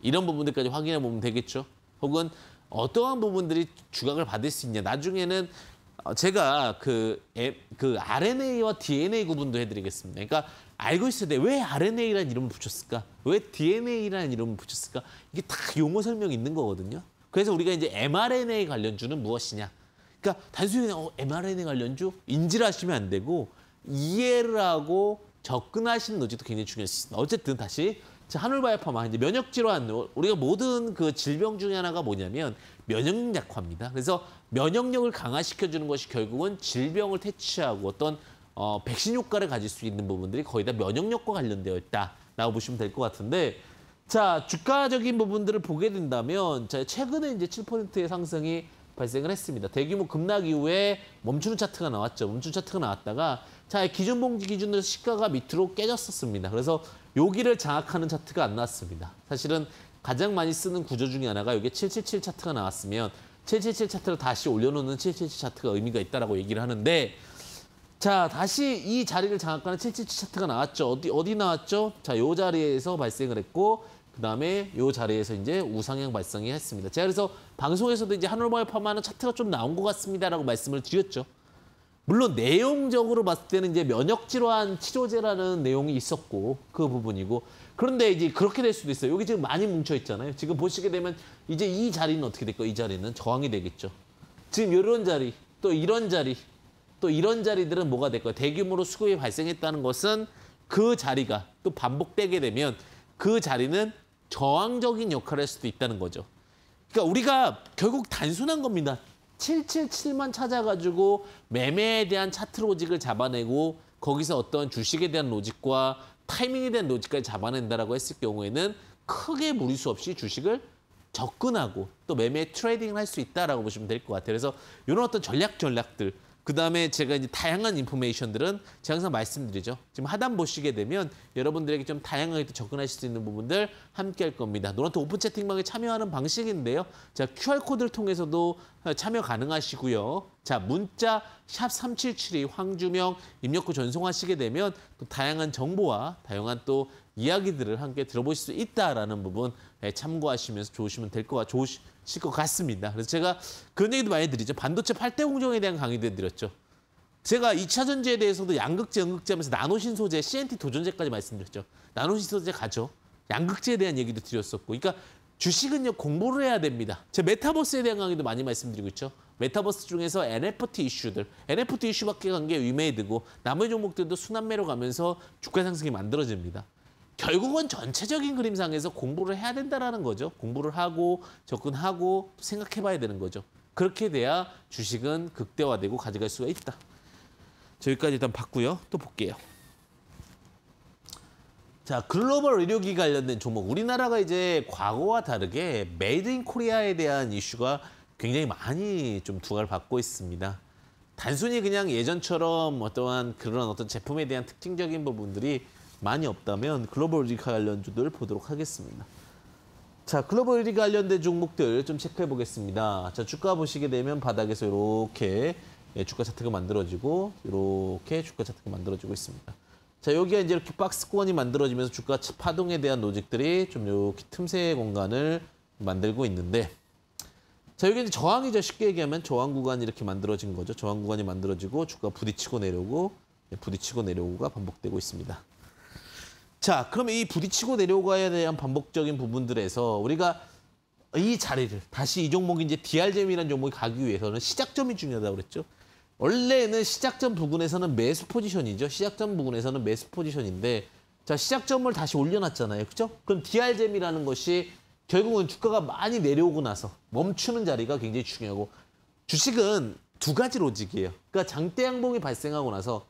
이런 부분들까지 확인해 보면 되겠죠. 혹은 어떠한 부분들이 주각을 받을 수 있냐. 나중에는 어, 제가 그, 그 RNA와 DNA 구분도 해드리겠습니다. 그러니까 알고 있어야 돼. 왜 RNA라는 이름을 붙였을까? 왜 DNA라는 이름을 붙였을까? 이게 다 용어 설명이 있는 거거든요. 그래서 우리가 이제 mRNA 관련주는 무엇이냐? 그러니까 단순히 어, mRNA 관련주 인지를 하시면 안 되고 이해를 하고 접근하시는 논지도 굉장히 중요했습니다. 어쨌든 다시 하늘바이파마 이제 면역 질환 우리가 모든 그 질병 중에 하나가 뭐냐면 면역력 약화입니다. 그래서 면역력을 강화시켜 주는 것이 결국은 질병을 퇴치하고 어떤 어, 백신 효과를 가질 수 있는 부분들이 거의 다 면역력과 관련되어 있다라고 보시면 될 것 같은데 자 주가적인 부분들을 보게 된다면 자, 최근에 이제 7%의 상승이 발생을 했습니다. 대규모 급락 이후에 멈추는 차트가 나왔죠. 멈추는 차트가 나왔다가 자, 기준봉지 기준으로 시가가 밑으로 깨졌었습니다. 그래서 여기를 장악하는 차트가 안 나왔습니다. 사실은 가장 많이 쓰는 구조 중에 하나가 여기 777 차트가 나왔으면 777 차트를 다시 올려놓는 777 차트가 의미가 있다라고 얘기를 하는데 자 다시 이 자리를 장악하는 777 차트가 나왔죠. 어디 어디 나왔죠? 자요 자리에서 발생을 했고 그다음에 요 자리에서 이제 우상향 발생이 했습니다. 제가 그래서 방송에서도 이제 한올마을 파마는 차트가 좀 나온 것 같습니다라고 말씀을 드렸죠. 물론 내용적으로 봤을 때는 이제 면역 질환 치료제라는 내용이 있었고 그 부분이고 그런데 이제 그렇게 될 수도 있어요. 여기 지금 많이 뭉쳐 있잖아요. 지금 보시게 되면 이제 이 자리는 어떻게 될까? 이 자리는 저항이 되겠죠. 지금 이런 자리, 또 이런 자리, 또 이런 자리들은 뭐가 될까요? 대규모로 수급이 발생했다는 것은 그 자리가 또 반복되게 되면 그 자리는 저항적인 역할을 할 수도 있다는 거죠. 그러니까 우리가 결국 단순한 겁니다. 777만 찾아가지고 매매에 대한 차트 로직을 잡아내고 거기서 어떤 주식에 대한 로직과 타이밍에 대한 로직까지 잡아낸다라고 했을 경우에는 크게 무리수 없이 주식을 접근하고 또 매매 트레이딩을 할 수 있다라고 보시면 될 것 같아요. 그래서 이런 어떤 전략 전략들 그다음에 제가 이제 다양한 인포메이션들은 제가 항상 말씀드리죠. 지금 하단 보시게 되면 여러분들에게 좀 다양하게 또 접근하실 수 있는 부분들 함께 할 겁니다. 노란트 오픈 채팅방에 참여하는 방식인데요. 자, QR코드를 통해서도 어, 참여 가능하시고요. 자, 문자 샵 3772 황주명 입력후 전송하시게 되면 또 다양한 정보와 다양한 또 이야기들을 함께 들어보실 수 있다라는 부분 예, 참고하시면서 좋으시면 될 것, 좋으실 것 같습니다. 그래서 제가 그런 얘기도 많이 드리죠. 반도체 팔대 공정에 대한 강의도 드렸죠 제가 이차 전지에 대해서도 양극재, 음극재 하면서 나노신 소재, CNT 도전제까지 말씀드렸죠. 나노신 소재 가죠. 양극재에 대한 얘기도 드렸었고. 그러니까 주식은요, 공부를 해야 됩니다. 제 메타버스에 대한 강의도 많이 말씀드리고 있죠. 메타버스 중에서 NFT 이슈들, NFT 이슈밖에 간게 위메이드고 남의 종목들도 순환매로 가면서 주가 상승이 만들어집니다. 결국은 전체적인 그림상에서 공부를 해야 된다는 거죠. 공부를 하고 접근하고 생각해 봐야 되는 거죠. 그렇게 돼야 주식은 극대화되고 가져갈 수가 있다. 저기까지 일단 봤고요. 또 볼게요. 자, 글로벌 의료기 관련된 종목. 우리나라가 이제 과거와 다르게 메이드 인 코리아에 대한 이슈가 굉장히 많이 좀 두각을 받고 있습니다. 단순히 그냥 예전처럼 어떠한 그런 어떤 제품에 대한 특징적인 부분들이 많이 없다면 글로벌 리그 관련주들 보도록 하겠습니다. 자, 글로벌 리그 관련된 종목들 좀 체크해 보겠습니다. 자, 주가 보시게 되면 바닥에서 이렇게 예, 주가 차트가 만들어지고 이렇게 주가 차트가 만들어지고 있습니다. 자, 여기가 이제 이렇게 박스권이 만들어지면서 주가 파동에 대한 노직들이 좀 이렇게 틈새 공간을 만들고 있는데 자, 여기 이제 저항이죠. 쉽게 얘기하면 저항 구간이 이렇게 만들어진 거죠. 저항 구간이 만들어지고 주가 부딪히고 내려오고 예, 부딪히고 내려오고가 반복되고 있습니다. 자, 그럼이 부딪히고 내려가야 대한 반복적인 부분들에서 우리가 이 자리를 다시 이 종목이 이제 d r m 이라는 종목이 가기 위해서는 시작점이 중요하다고 그랬죠. 원래는 시작점 부근에서는 매수 포지션이죠. 시작점 부근에서는 매수 포지션인데 자 시작점을 다시 올려놨잖아요. 그죠? 그럼 d r m 이라는 것이 결국은 주가가 많이 내려오고 나서 멈추는 자리가 굉장히 중요하고 주식은 두 가지 로직이에요. 그러니까 장대 양봉이 발생하고 나서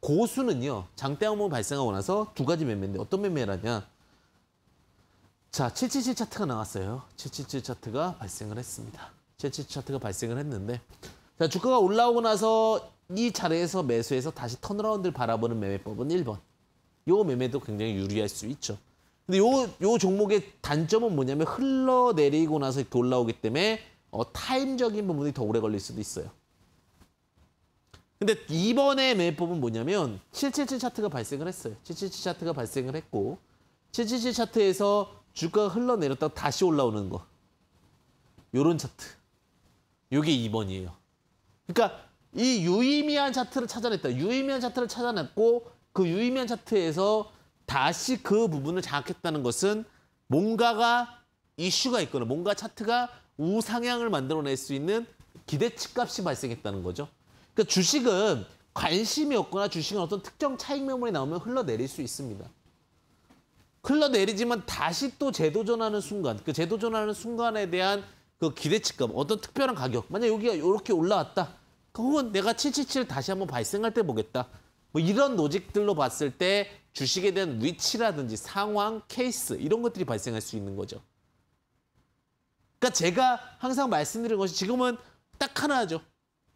고수는요. 장대항문 발생하고 나서 두 가지 매매인데 어떤 매매라냐. 자, 777 차트가 나왔어요. 777 차트가 발생을 했습니다. 777 차트가 발생을 했는데 자, 주가가 올라오고 나서 이 자리에서 매수해서 다시 턴어라운드를 바라보는 매매법은 1번. 요 매매도 굉장히 유리할 수 있죠. 근데 요, 요 종목의 단점은 뭐냐면 흘러내리고 나서 이렇게 올라오기 때문에 어, 타임적인 부분이 더 오래 걸릴 수도 있어요. 근데 이번에 매매법은 뭐냐면 777 차트가 발생을 했어요. 777 차트가 발생을 했고 777 차트에서 주가가 흘러내렸다가 다시 올라오는 거. 요런 차트. 요게 2번이에요. 그러니까 이 유의미한 차트를 찾아냈다. 유의미한 차트를 찾아냈고 그 유의미한 차트에서 다시 그 부분을 장악했다는 것은 뭔가가 이슈가 있거나 뭔가 차트가 우상향을 만들어낼 수 있는 기대치값이 발생했다는 거죠. 그 주식은 관심이 없거나 주식은 어떤 특정 차익 매물이 나오면 흘러내릴 수 있습니다. 흘러내리지만 다시 또 재도전하는 순간, 그 재도전하는 순간에 대한 그 기대치감, 어떤 특별한 가격. 만약 여기가 이렇게 올라왔다. 혹은 내가 7 7 7 다시 한번 발생할 때 보겠다. 뭐 이런 노직들로 봤을 때 주식에 대한 위치라든지 상황, 케이스 이런 것들이 발생할 수 있는 거죠. 그러니까 제가 항상 말씀드리는 것이 지금은 딱 하나죠.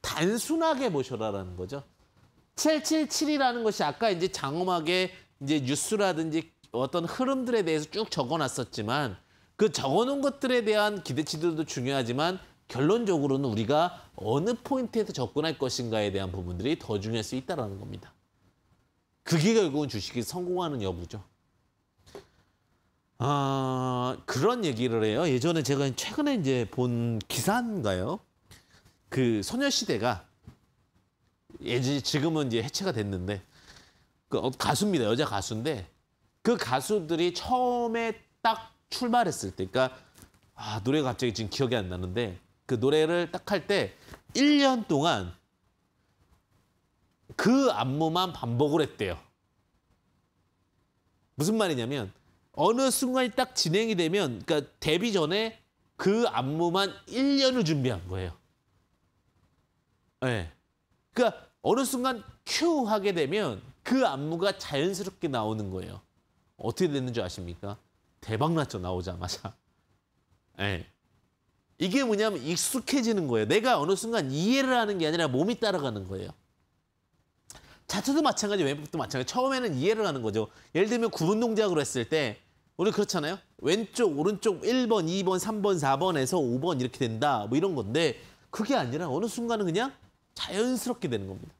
단순하게 모셔라라는 거죠. 777이라는 것이 아까 이제 장엄하게 이제 뉴스라든지 어떤 흐름들에 대해서 쭉 적어놨었지만 그 적어놓은 것들에 대한 기대치들도 중요하지만 결론적으로는 우리가 어느 포인트에서 접근할 것인가에 대한 부분들이 더 중요할 수 있다는 겁니다. 그게 결국은 주식이 성공하는 여부죠. 아, 그런 얘기를 해요. 예전에 제가 최근에 이제 본 기사인가요? 그 소녀시대가 예지 지금은 이제 해체가 됐는데 그 어, 가수입니다. 여자 가수인데 그 가수들이 처음에 딱 출발했을 때 그러니까 아, 노래가 갑자기 지금 기억이 안 나는데 그 노래를 딱 할 때 1년 동안 그 안무만 반복을 했대요. 무슨 말이냐면 어느 순간이 딱 진행이 되면 그러니까 데뷔 전에 그 안무만 1년을 준비한 거예요. 네. 그러니까 어느 순간 큐 하게 되면 그 안무가 자연스럽게 나오는 거예요. 어떻게 됐는지 아십니까? 대박났죠, 나오자마자. 네. 이게 뭐냐면 익숙해지는 거예요. 내가 어느 순간 이해를 하는 게 아니라 몸이 따라가는 거예요. 자체도 마찬가지, 왼쪽도 마찬가지. 처음에는 이해를 하는 거죠. 예를 들면 구분 동작으로 했을 때 우리 그렇잖아요. 왼쪽, 오른쪽 1번, 2번, 3번, 4번에서 5번 이렇게 된다. 뭐 이런 건데 그게 아니라 어느 순간은 그냥 자연스럽게 되는 겁니다.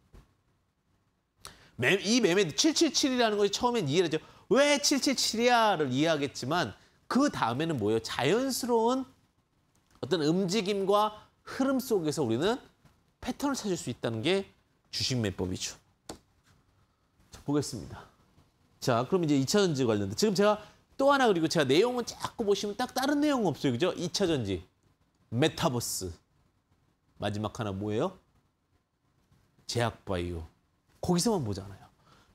이 매매 777이라는 것이 처음엔 이해를 했죠. 왜 777이야를 이해하겠지만 그 다음에는 뭐예요? 자연스러운 어떤 움직임과 흐름 속에서 우리는 패턴을 찾을 수 있다는 게 주식 매법이죠. 자, 보겠습니다. 자, 그럼 이제 2차 전지 관련된 지금 제가 또 하나 그리고 제가 내용은 자꾸 보시면 딱 다른 내용 없어요. 그죠? 2차 전지. 메타버스. 마지막 하나 뭐예요? 제약바이오. 거기서만 보잖아요.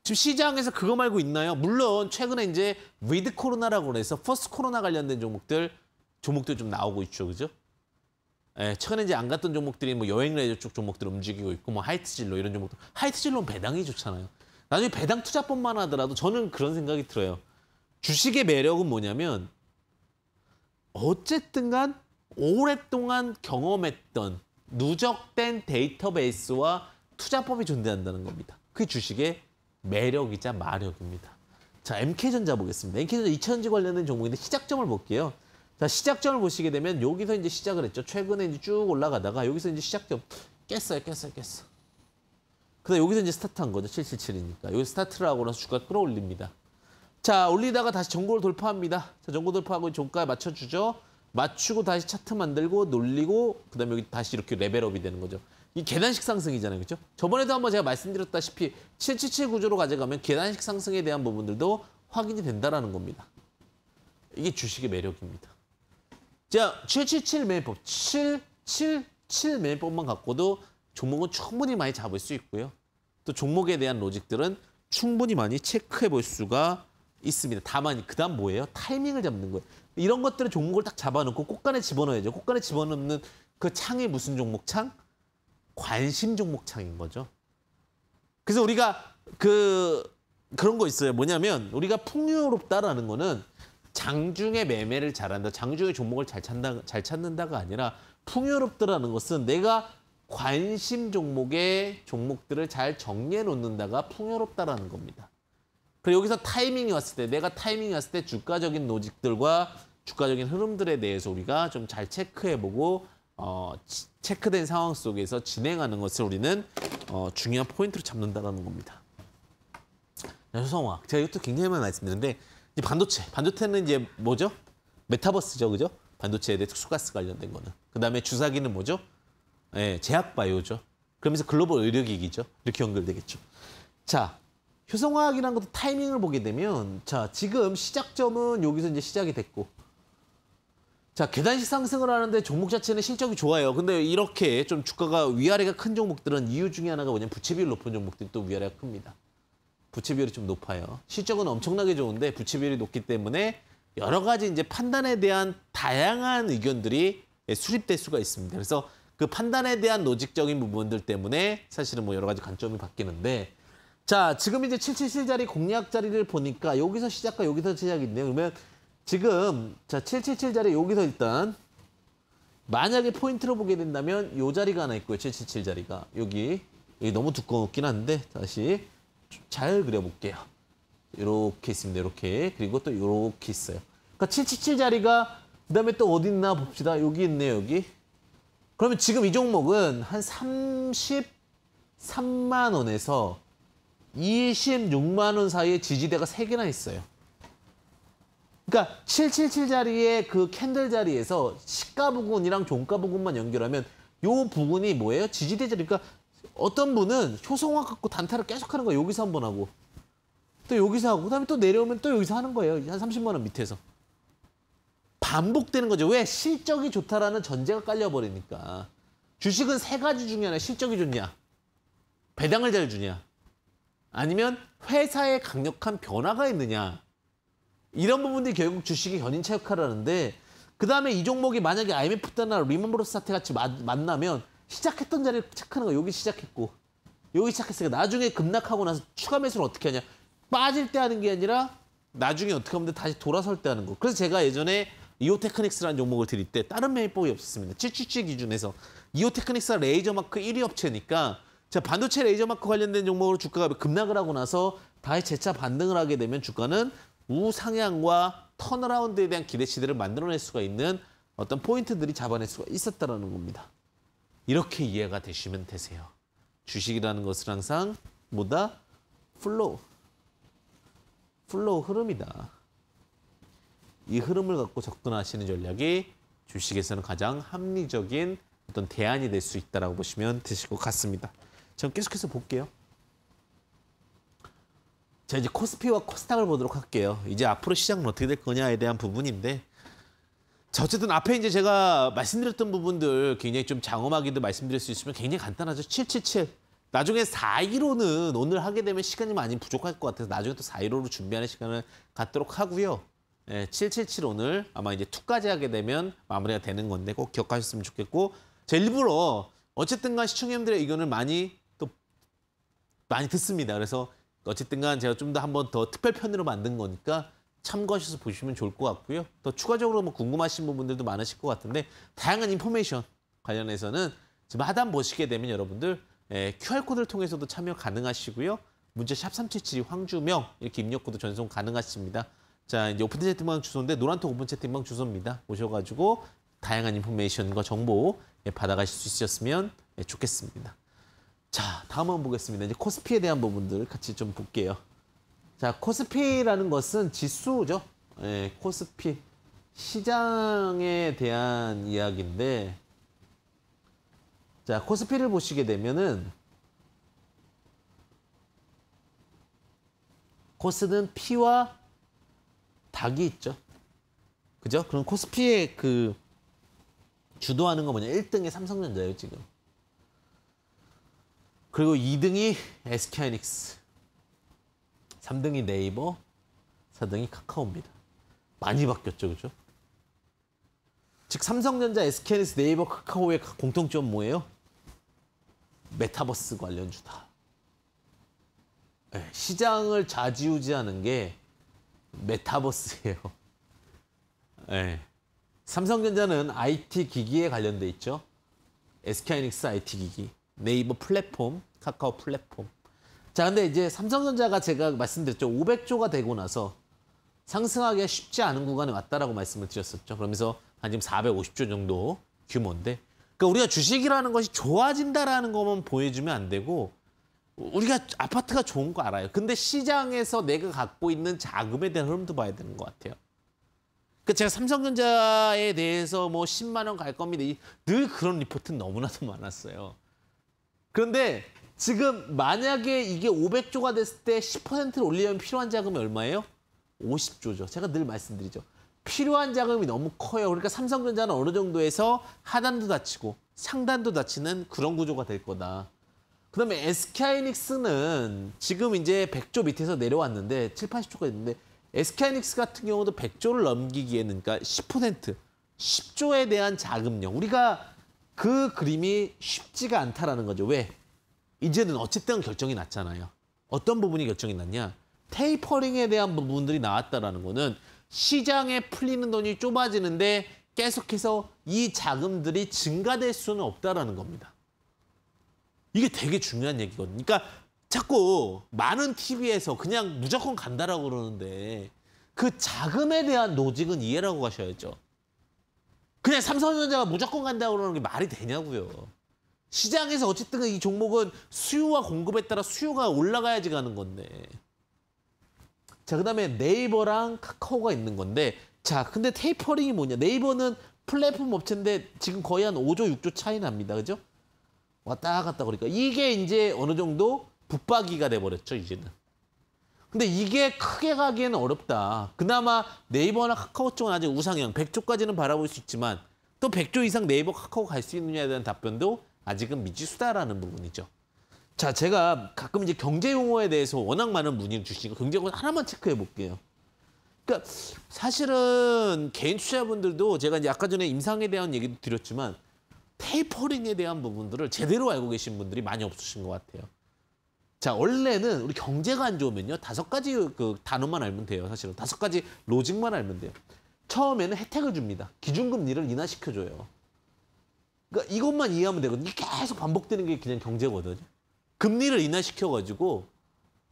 지금 시장에서 그거 말고 있나요? 물론 최근에 이제 위드 코로나라고 해서 퍼스트 코로나 관련된 종목들 종목들 좀 나오고 있죠. 그죠? 예, 최근에 이제 안 갔던 종목들이 뭐 여행 레저 쪽 종목들 움직이고 있고 뭐 하이트 진로 이런 종목들. 하이트 진로는 배당이 좋잖아요. 나중에 배당 투자뿐만 하더라도 저는 그런 생각이 들어요. 주식의 매력은 뭐냐면 어쨌든 간 오랫동안 경험했던 누적된 데이터베이스와 투자법이 존재한다는 겁니다. 그 주식의 매력이자 마력입니다. 자, MK전자 보겠습니다. MK전자 2000지 관련된 종목인데 시작점을 볼게요. 자, 시작점을 보시게 되면 여기서 이제 시작을 했죠. 최근에 이제 쭉 올라가다가 여기서 이제 시작점 깼어요, 깼어요, 깼어. 그다음 여기서 이제 스타트한 거죠. 777이니까. 여기 스타트를 하고 나서 주가 끌어올립니다. 자, 올리다가 다시 전고를 돌파합니다. 자, 전고 돌파하고 종가에 맞춰주죠. 맞추고 다시 차트 만들고 놀리고 그다음에 여기 다시 이렇게 레벨업이 되는 거죠. 이 계단식 상승이잖아요. 그렇죠? 저번에도 한번 제가 말씀드렸다시피 777 구조로 가져가면 계단식 상승에 대한 부분들도 확인이 된다라는 겁니다. 이게 주식의 매력입니다. 자, 777 매매법, 777 매매법만 갖고도 종목은 충분히 많이 잡을 수 있고요. 또 종목에 대한 로직들은 충분히 많이 체크해 볼 수가 있습니다. 다만 그다음 뭐예요? 타이밍을 잡는 거예요. 이런 것들은 종목을 딱 잡아놓고 꽃간에 집어넣어야죠. 꽃간에 집어넣는 그 창이 무슨 종목 창? 관심 종목창인 거죠. 그래서 우리가 그 그런 거 있어요. 뭐냐면 우리가 풍요롭다라는 거는 장중에 매매를 잘한다, 장중에 종목을 잘, 찬다, 잘 찾는다가 아니라 풍요롭다라는 것은 내가 관심 종목의 종목들을 잘 정리해 놓는다가 풍요롭다라는 겁니다. 그리고 여기서 타이밍이 왔을 때 내가 타이밍이 왔을 때 주가적인 노직들과 주가적인 흐름들에 대해서 우리가 좀 잘 체크해보고 어, 체크된 상황 속에서 진행하는 것을 우리는 어, 중요한 포인트로 잡는다는 겁니다. 소성화, 제가 이것도 굉장히 많이 말씀드리는데 이 반도체, 반도체는 이제 뭐죠? 메타버스죠, 그죠? 반도체에 대해 특수가스 관련된 거는. 그다음에 주사기는 뭐죠? 예, 제약바이오죠. 그러면서 글로벌 의료기기죠. 이렇게 연결되겠죠. 자, 효성화학이라는 것도 타이밍을 보게 되면 자, 지금 시작점은 여기서 이제 시작이 됐고 자, 계단식 상승을 하는데 종목 자체는 실적이 좋아요. 근데 이렇게 좀 주가가 위아래가 큰 종목들은 이유 중에 하나가 뭐냐면 부채 비율 높은 종목들이 또 위아래가 큽니다. 부채 비율이 좀 높아요. 실적은 엄청나게 좋은데 부채 비율이 높기 때문에 여러 가지 이제 판단에 대한 다양한 의견들이 수립될 수가 있습니다. 그래서 그 판단에 대한 노직적인 부분들 때문에 사실은 뭐 여러 가지 관점이 바뀌는데 자, 지금 이제 777자리 공략 자리를 보니까 여기서 시작과 여기서 시작인데요. 그러면 지금 자 777 자리 여기서 일단 만약에 포인트로 보게 된다면 이 자리가 하나 있고요. 777 자리가 여기 여기 너무 두꺼웠긴 한데 다시 잘 그려볼게요. 이렇게 있습니다. 이렇게 그리고 또 이렇게 있어요. 그러니까 777 자리가 그 다음에 또 어디 있나 봅시다. 여기 있네요. 여기. 그러면 지금 이 종목은 한 33만 원에서 26만 원 사이에 지지대가 3개나 있어요. 그러니까 777자리에그 캔들 자리에서 시가 부근이랑 종가 부근만 연결하면 요 부분이 뭐예요? 지지대 자리. 그러니까 어떤 분은 효성화 갖고 단타를 계속 하는 거예요. 여기서 한 번 하고. 또 여기서 하고 그다음에 또 내려오면 또 여기서 하는 거예요. 한 30만 원 밑에서. 반복되는 거죠. 왜? 실적이 좋다라는 전제가 깔려버리니까. 주식은 세 가지 중에 하나 실적이 좋냐. 배당을 잘 주냐. 아니면 회사에 강력한 변화가 있느냐. 이런 부분들이 결국 주식의 견인차 역할을 하는데 그다음에 이 종목이 만약에 IMF 때나 리먼 브로스 사태 같이 만나면 시작했던 자리를 체크하는 거 여기 시작했고 여기 시작했으니까 나중에 급락하고 나서 추가 매수를 어떻게 하냐. 빠질 때 하는 게 아니라 나중에 어떻게 하면 다시 돌아설 때 하는 거. 그래서 제가 예전에 이오테크닉스라는 종목을 드릴 때 다른 매입법이 없었습니다. 777 기준에서 이오테크닉스가 레이저마크 1위 업체니까 자 반도체 레이저마크 관련된 종목으로 주가가 급락을 하고 나서 다시 재차 반등을 하게 되면 주가는 우상향과 턴어라운드에 대한 기대치들을 만들어낼 수가 있는 어떤 포인트들이 잡아낼 수가 있었다는 겁니다. 이렇게 이해가 되시면 되세요. 주식이라는 것은 항상 뭐다? 플로우. 플로우 흐름이다. 이 흐름을 갖고 접근하시는 전략이 주식에서는 가장 합리적인 어떤 대안이 될 수 있다라고 보시면 되실 것 같습니다. 전 계속해서 볼게요. 자 이제 코스피와 코스닥을 보도록 할게요. 이제 앞으로 시장은 어떻게 될 거냐에 대한 부분인데 자, 어쨌든 앞에 이제 제가 말씀드렸던 부분들 굉장히 좀 장엄하게도 말씀드릴 수 있으면 굉장히 간단하죠. 777. 나중에 415는 오늘 하게 되면 시간이 많이 부족할 것 같아서 나중에 또 415로 준비하는 시간을 갖도록 하고요. 예, 777 오늘 아마 이제 2까지 하게 되면 마무리가 되는 건데 꼭 기억하셨으면 좋겠고 제 일부러 어쨌든 간 시청자님들의 의견을 많이 또 많이 듣습니다. 그래서 어쨌든간 제가 좀 더 한 번 더 특별 편으로 만든 거니까 참고하셔서 보시면 좋을 것 같고요. 더 추가적으로 뭐 궁금하신 분들도 많으실 것 같은데 다양한 인포메이션 관련해서는 지금 하단 보시게 되면 여러분들 예, QR코드를 통해서도 참여 가능하시고요. 문자샵 377 황주명 이렇게 입력코드 전송 가능하십니다. 자, 이제 오픈 채팅방 주소인데 노란톡 오픈 채팅방 주소입니다. 오셔가지고 다양한 인포메이션과 정보 예, 받아가실 수 있으셨으면 예, 좋겠습니다. 자, 다음 한번 보겠습니다. 이제 코스피에 대한 부분들 같이 좀 볼게요. 자, 코스피라는 것은 지수죠. 예, 코스피. 시장에 대한 이야기인데, 자, 코스피를 보시게 되면은, 코스는 피와 닭이 있죠. 그죠? 그럼 코스피의 그, 주도하는 건 뭐냐? 1등의 삼성전자예요, 지금. 그리고 2등이 SK 하이닉스, 3등이 네이버, 4등이 카카오입니다. 많이 바뀌었죠, 그죠? 즉 삼성전자, SK 하이닉스, 네이버, 카카오의 공통점 뭐예요? 메타버스 관련주다. 네, 시장을 좌지우지하는 게 메타버스예요. 네. 삼성전자는 IT 기기에 관련돼 있죠. SK하이닉스 IT 기기. 네이버 플랫폼, 카카오 플랫폼. 자, 근데 이제 삼성전자가 제가 말씀드렸죠. 500조가 되고 나서 상승하기가 쉽지 않은 구간에 왔다라고 말씀을 드렸었죠. 그러면서 한 지금 450조 정도 규모인데 그러니까 우리가 주식이라는 것이 좋아진다라는 것만 보여주면 안 되고 우리가 아파트가 좋은 거 알아요. 근데 시장에서 내가 갖고 있는 자금에 대한 흐름도 봐야 되는 것 같아요. 그 제가 삼성전자에 대해서 뭐 10만 원 갈 겁니다. 늘 그런 리포트는 너무나도 많았어요. 그런데 지금 만약에 이게 500조가 됐을 때 10%를 올리려면 필요한 자금이 얼마예요? 50조죠. 제가 늘 말씀드리죠. 필요한 자금이 너무 커요. 그러니까 삼성전자는 어느 정도에서 하단도 다치고 상단도 다치는 그런 구조가 될 거다. 그다음에 SK하이닉스는 지금 이제 100조 밑에서 내려왔는데 7, 80조가 있는데 SK하이닉스 같은 경우도 100조를 넘기기에는 그러니까 10% 10조에 대한 자금력. 우리가 그 그림이 쉽지가 않다라는 거죠. 왜? 이제는 어쨌든 결정이 났잖아요. 어떤 부분이 결정이 났냐? 테이퍼링에 대한 부분들이 나왔다라는 거는 시장에 풀리는 돈이 좁아지는데 계속해서 이 자금들이 증가될 수는 없다라는 겁니다. 이게 되게 중요한 얘기거든요. 그러니까 자꾸 많은 TV에서 그냥 무조건 간다라고 그러는데 그 자금에 대한 노직은 이해라고 하셔야죠. 그냥 삼성전자가 무조건 간다고 그러는 게 말이 되냐고요. 시장에서 어쨌든 이 종목은 수요와 공급에 따라 수요가 올라가야지 가는 건데. 자, 그다음에 네이버랑 카카오가 있는 건데 자, 근데 테이퍼링이 뭐냐? 네이버는 플랫폼 업체인데 지금 거의 한 5조 6조 차이 납니다. 그죠? 왔다 갔다 그러니까 이게 이제 어느 정도 붙박이가 돼 버렸죠, 이제는. 근데 이게 크게 가기에는 어렵다. 그나마 네이버나 카카오 쪽은 아직 우상향, 100조까지는 바라볼 수 있지만 또 100조 이상 네이버 카카오 갈 수 있느냐에 대한 답변도 아직은 미지수다라는 부분이죠. 자, 제가 가끔 이제 경제 용어에 대해서 워낙 많은 문의를 주시니까 경제 용어 하나만 체크해 볼게요. 그러니까 사실은 개인 투자분들도 제가 이제 아까 전에 임상에 대한 얘기도 드렸지만 테이퍼링에 대한 부분들을 제대로 알고 계신 분들이 많이 없으신 것 같아요. 자, 원래는 우리 경제가 안 좋으면요. 다섯 가지 그 단어만 알면 돼요. 사실은. 다섯 가지 로직만 알면 돼요. 처음에는 혜택을 줍니다. 기준금리를 인하시켜줘요. 그러니까 이것만 이해하면 되거든요. 계속 반복되는 게 그냥 경제거든요. 금리를 인하시켜가지고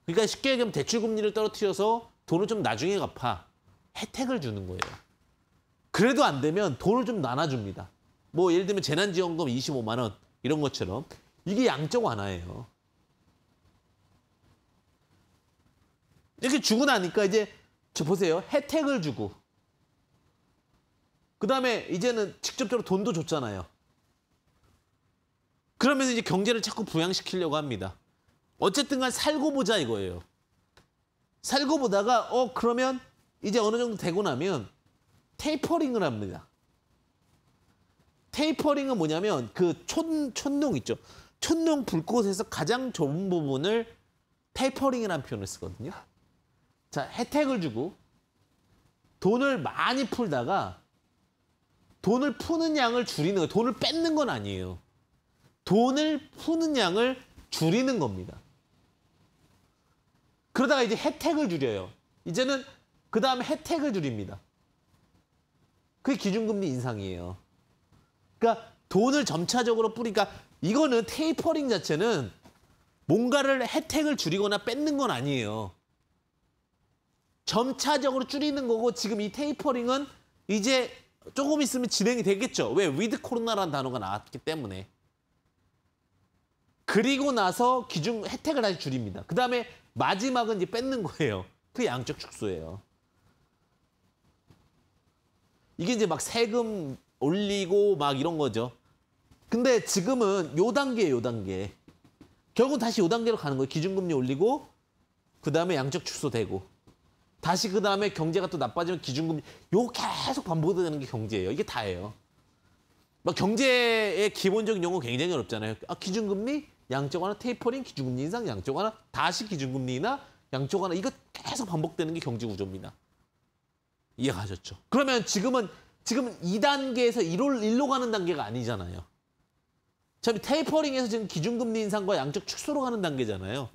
그러니까 쉽게 얘기하면 대출금리를 떨어뜨려서 돈을 좀 나중에 갚아. 혜택을 주는 거예요. 그래도 안 되면 돈을 좀 나눠줍니다. 뭐 예를 들면 재난지원금 25만 원 이런 것처럼 이게 양적 완화예요. 이렇게 주고 나니까 이제 저 보세요. 혜택을 주고 그 다음에 이제는 직접적으로 돈도 줬잖아요. 그러면서 이제 경제를 자꾸 부양시키려고 합니다. 어쨌든 간 살고 보자 이거예요. 살고 보다가 어 그러면 이제 어느 정도 되고 나면 테이퍼링을 합니다. 테이퍼링은 뭐냐면 그 촌, 촌농 있죠. 촌농 불꽃에서 가장 좋은 부분을 테이퍼링이라는 표현을 쓰거든요. 자, 혜택을 주고 돈을 많이 풀다가 돈을 푸는 양을 줄이는 거예요 돈을 뺏는 건 아니에요. 돈을 푸는 양을 줄이는 겁니다. 그러다가 이제 혜택을 줄여요. 이제는 그 다음에 혜택을 줄입니다. 그게 기준금리 인상이에요. 그러니까 돈을 점차적으로 뿌리니까 이거는 테이퍼링 자체는 뭔가를 혜택을 줄이거나 뺏는 건 아니에요. 점차적으로 줄이는 거고 지금 이 테이퍼링은 이제 조금 있으면 진행이 되겠죠. 왜? 위드 코로나라는 단어가 나왔기 때문에. 그리고 나서 기준 혜택을 다시 줄입니다. 그 다음에 마지막은 이제 뺏는 거예요. 그 양적 축소예요. 이게 이제 막 세금 올리고 막 이런 거죠. 근데 지금은 요 단계예요, 요 단계. 결국은 다시 요 단계로 가는 거예요. 기준금리 올리고 그다음에 양적 축소되고. 다시 그 다음에 경제가 또 나빠지면 기준금리 요 계속 반복되는 게 경제예요. 이게 다예요. 막 뭐 경제의 기본적인 용어 굉장히 어렵잖아요. 아, 기준금리 양쪽 하나 테이퍼링 기준금리 인상 양쪽 하나 다시 기준금리나 양쪽 하나 이거 계속 반복되는 게 경제 구조입니다. 이해가셨죠? 그러면 지금은 지금은 2단계에서 1월 1로 가는 단계가 아니잖아요. 어차 테이퍼링에서 지금 기준금리 인상과 양적 축소로 가는 단계잖아요.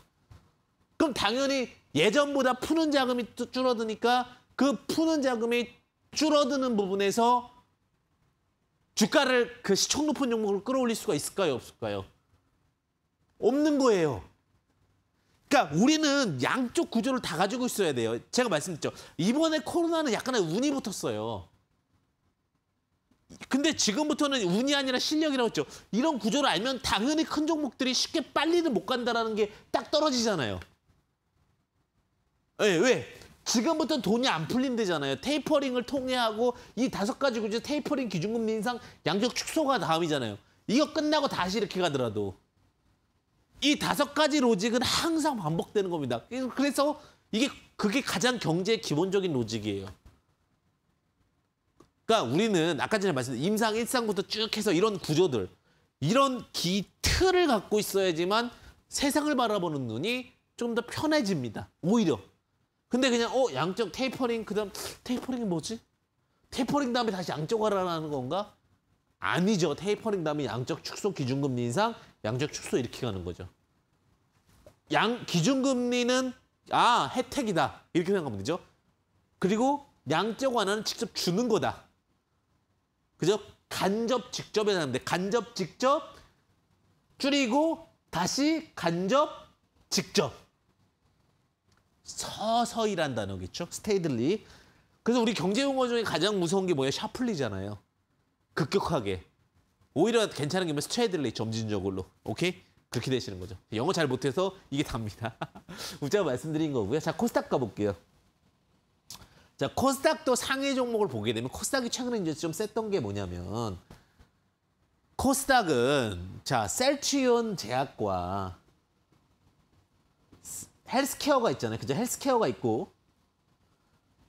그럼 당연히 예전보다 푸는 자금이 줄어드니까 그 푸는 자금이 줄어드는 부분에서 주가를 그 시총 높은 종목으로 끌어올릴 수가 있을까요? 없을까요? 없는 거예요. 그러니까 우리는 양쪽 구조를 다 가지고 있어야 돼요. 제가 말씀드렸죠. 이번에 코로나는 약간의 운이 붙었어요. 근데 지금부터는 운이 아니라 실력이라고 했죠. 이런 구조를 알면 당연히 큰 종목들이 쉽게 빨리는 못 간다라는 게 딱 떨어지잖아요. 네, 왜? 지금부터 돈이 안 풀린대잖아요. 테이퍼링을 통해하고 이 다섯 가지 구조 테이퍼링 기준금리 인상 양적 축소가 다음이잖아요. 이거 끝나고 다시 이렇게 가더라도 이 다섯 가지 로직은 항상 반복되는 겁니다. 그래서 이게 그게 가장 경제의 기본적인 로직이에요. 그러니까 우리는 아까 전에 말씀드린 임상 일상부터쭉 해서 이런 구조들 이런 기 틀을 갖고 있어야지만 세상을 바라보는 눈이 좀 더 편해집니다. 오히려 근데 그냥 어양적 테이퍼링 그다음 테이퍼링이 뭐지? 테이퍼링 다음에 다시 양쪽화라는 건가? 아니죠. 테이퍼링 다음에 양적 축소 기준금리 인상, 양적 축소 이렇게 가는 거죠. 양 기준금리는 아 혜택이다 이렇게 생각하면 되죠. 그리고 양적 완화는 직접 주는 거다. 그죠? 간접 직접에 하는데 간접 직접 줄이고 다시 간접 직접 서서히란 단어겠죠. 스테이들리. 그래서 우리 경제 용어 중에 가장 무서운 게 뭐예요? 샤플리잖아요. 급격하게. 오히려 괜찮은 게뭐 스테이들리 점진적으로. 오케이? 그렇게 되시는 거죠. 영어 잘 못해서 이게 답니다. 제가 말씀드린 거고요. 자, 코스닥 가볼게요. 자, 코스닥도 상위 종목을 보게 되면 코스닥이 최근에 이제 좀 셌던 게 뭐냐면 코스닥은 자, 셀트리온 제약과 헬스케어가 있잖아요. 그죠? 헬스케어가 있고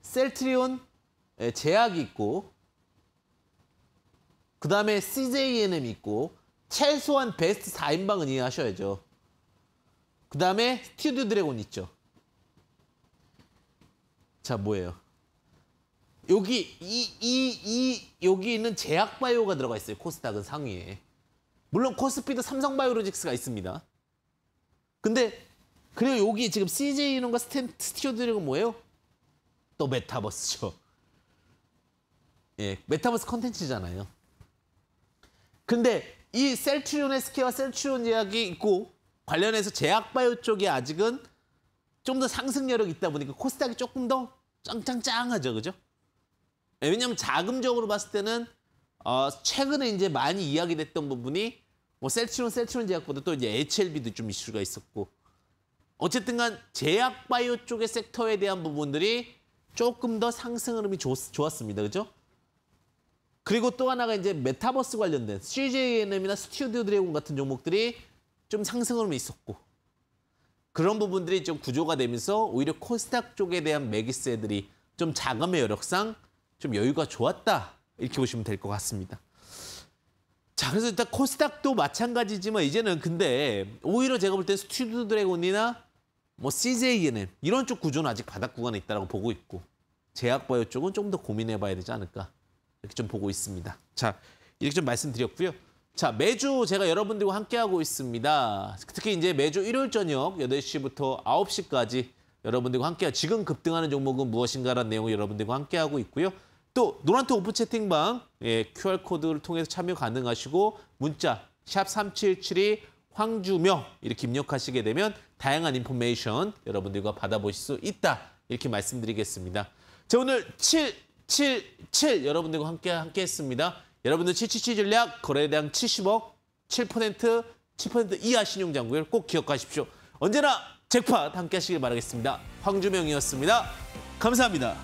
셀트리온 예, 제약이 있고 그 다음에 c j n m 있고 최소한 베스트 4인방은 이해하셔야죠. 그 다음에 스튜디오 드래곤 있죠. 자 뭐예요? 여기 이이이 여기 있는 제약바이오가 들어가 있어요. 코스닥은 상위에. 물론 코스피도 삼성바이오로직스가 있습니다. 근데 그리고 여기 지금 CJ 이론과 스탠, 스튜디 드래곤 뭐예요? 또 메타버스죠. 예, 메타버스 컨텐츠잖아요. 근데 이 셀트리온 SK와 셀트리온 제약이 있고 관련해서 제약바이오 쪽이 아직은 좀 더 상승 여력이 있다 보니까 코스닥이 조금 더 짱짱짱하죠, 그죠? 예, 왜냐하면 자금적으로 봤을 때는 어, 최근에 이제 많이 이야기됐던 부분이 뭐 셀트론 셀트론 제약보다 또 이제 HLB도 좀 이슈가 있었고 어쨌든 간 제약바이오 쪽의 섹터에 대한 부분들이 조금 더 상승 흐름이 좋, 좋았습니다. 그죠? 그리고 또 하나가 이제 메타버스 관련된 CJNM이나 스튜디오 드래곤 같은 종목들이 좀 상승 흐름이 있었고 그런 부분들이 좀 구조가 되면서 오히려 코스닥 쪽에 대한 매기세들이 좀 자금의 여력상 좀 여유가 좋았다 이렇게 보시면 될 것 같습니다. 자, 그래서 일단 코스닥도 마찬가지지만 이제는 근데 오히려 제가 볼 때스튜디오 드래곤이나 뭐 CJNM 이런 쪽 구조는 아직 바닥 구간에 있다고 보고 있고 제약바이오 쪽은 좀 더 고민해 봐야 되지 않을까 이렇게 좀 보고 있습니다. 자, 이렇게 좀 말씀드렸고요. 자, 매주 제가 여러분들과 함께하고 있습니다. 특히 이제 매주 일요일 저녁 8시부터 9시까지 여러분들과 함께 지금 급등하는 종목은 무엇인가라는 내용을 여러분들과 함께하고 있고요. 또 노란톡 오픈 채팅방 예, QR코드를 통해서 참여 가능하시고 문자 샵 3772 황주명 이렇게 입력하시게 되면 다양한 인포메이션 여러분들과 받아보실 수 있다 이렇게 말씀드리겠습니다. 자 오늘 777 여러분들과 함께 함께 했습니다. 여러분들 777 전략 거래량 대한 70억 7% 7% 이하 신용장구를꼭 기억하십시오. 언제나 잭팟 함께 하시길 바라겠습니다. 황주명이었습니다. 감사합니다.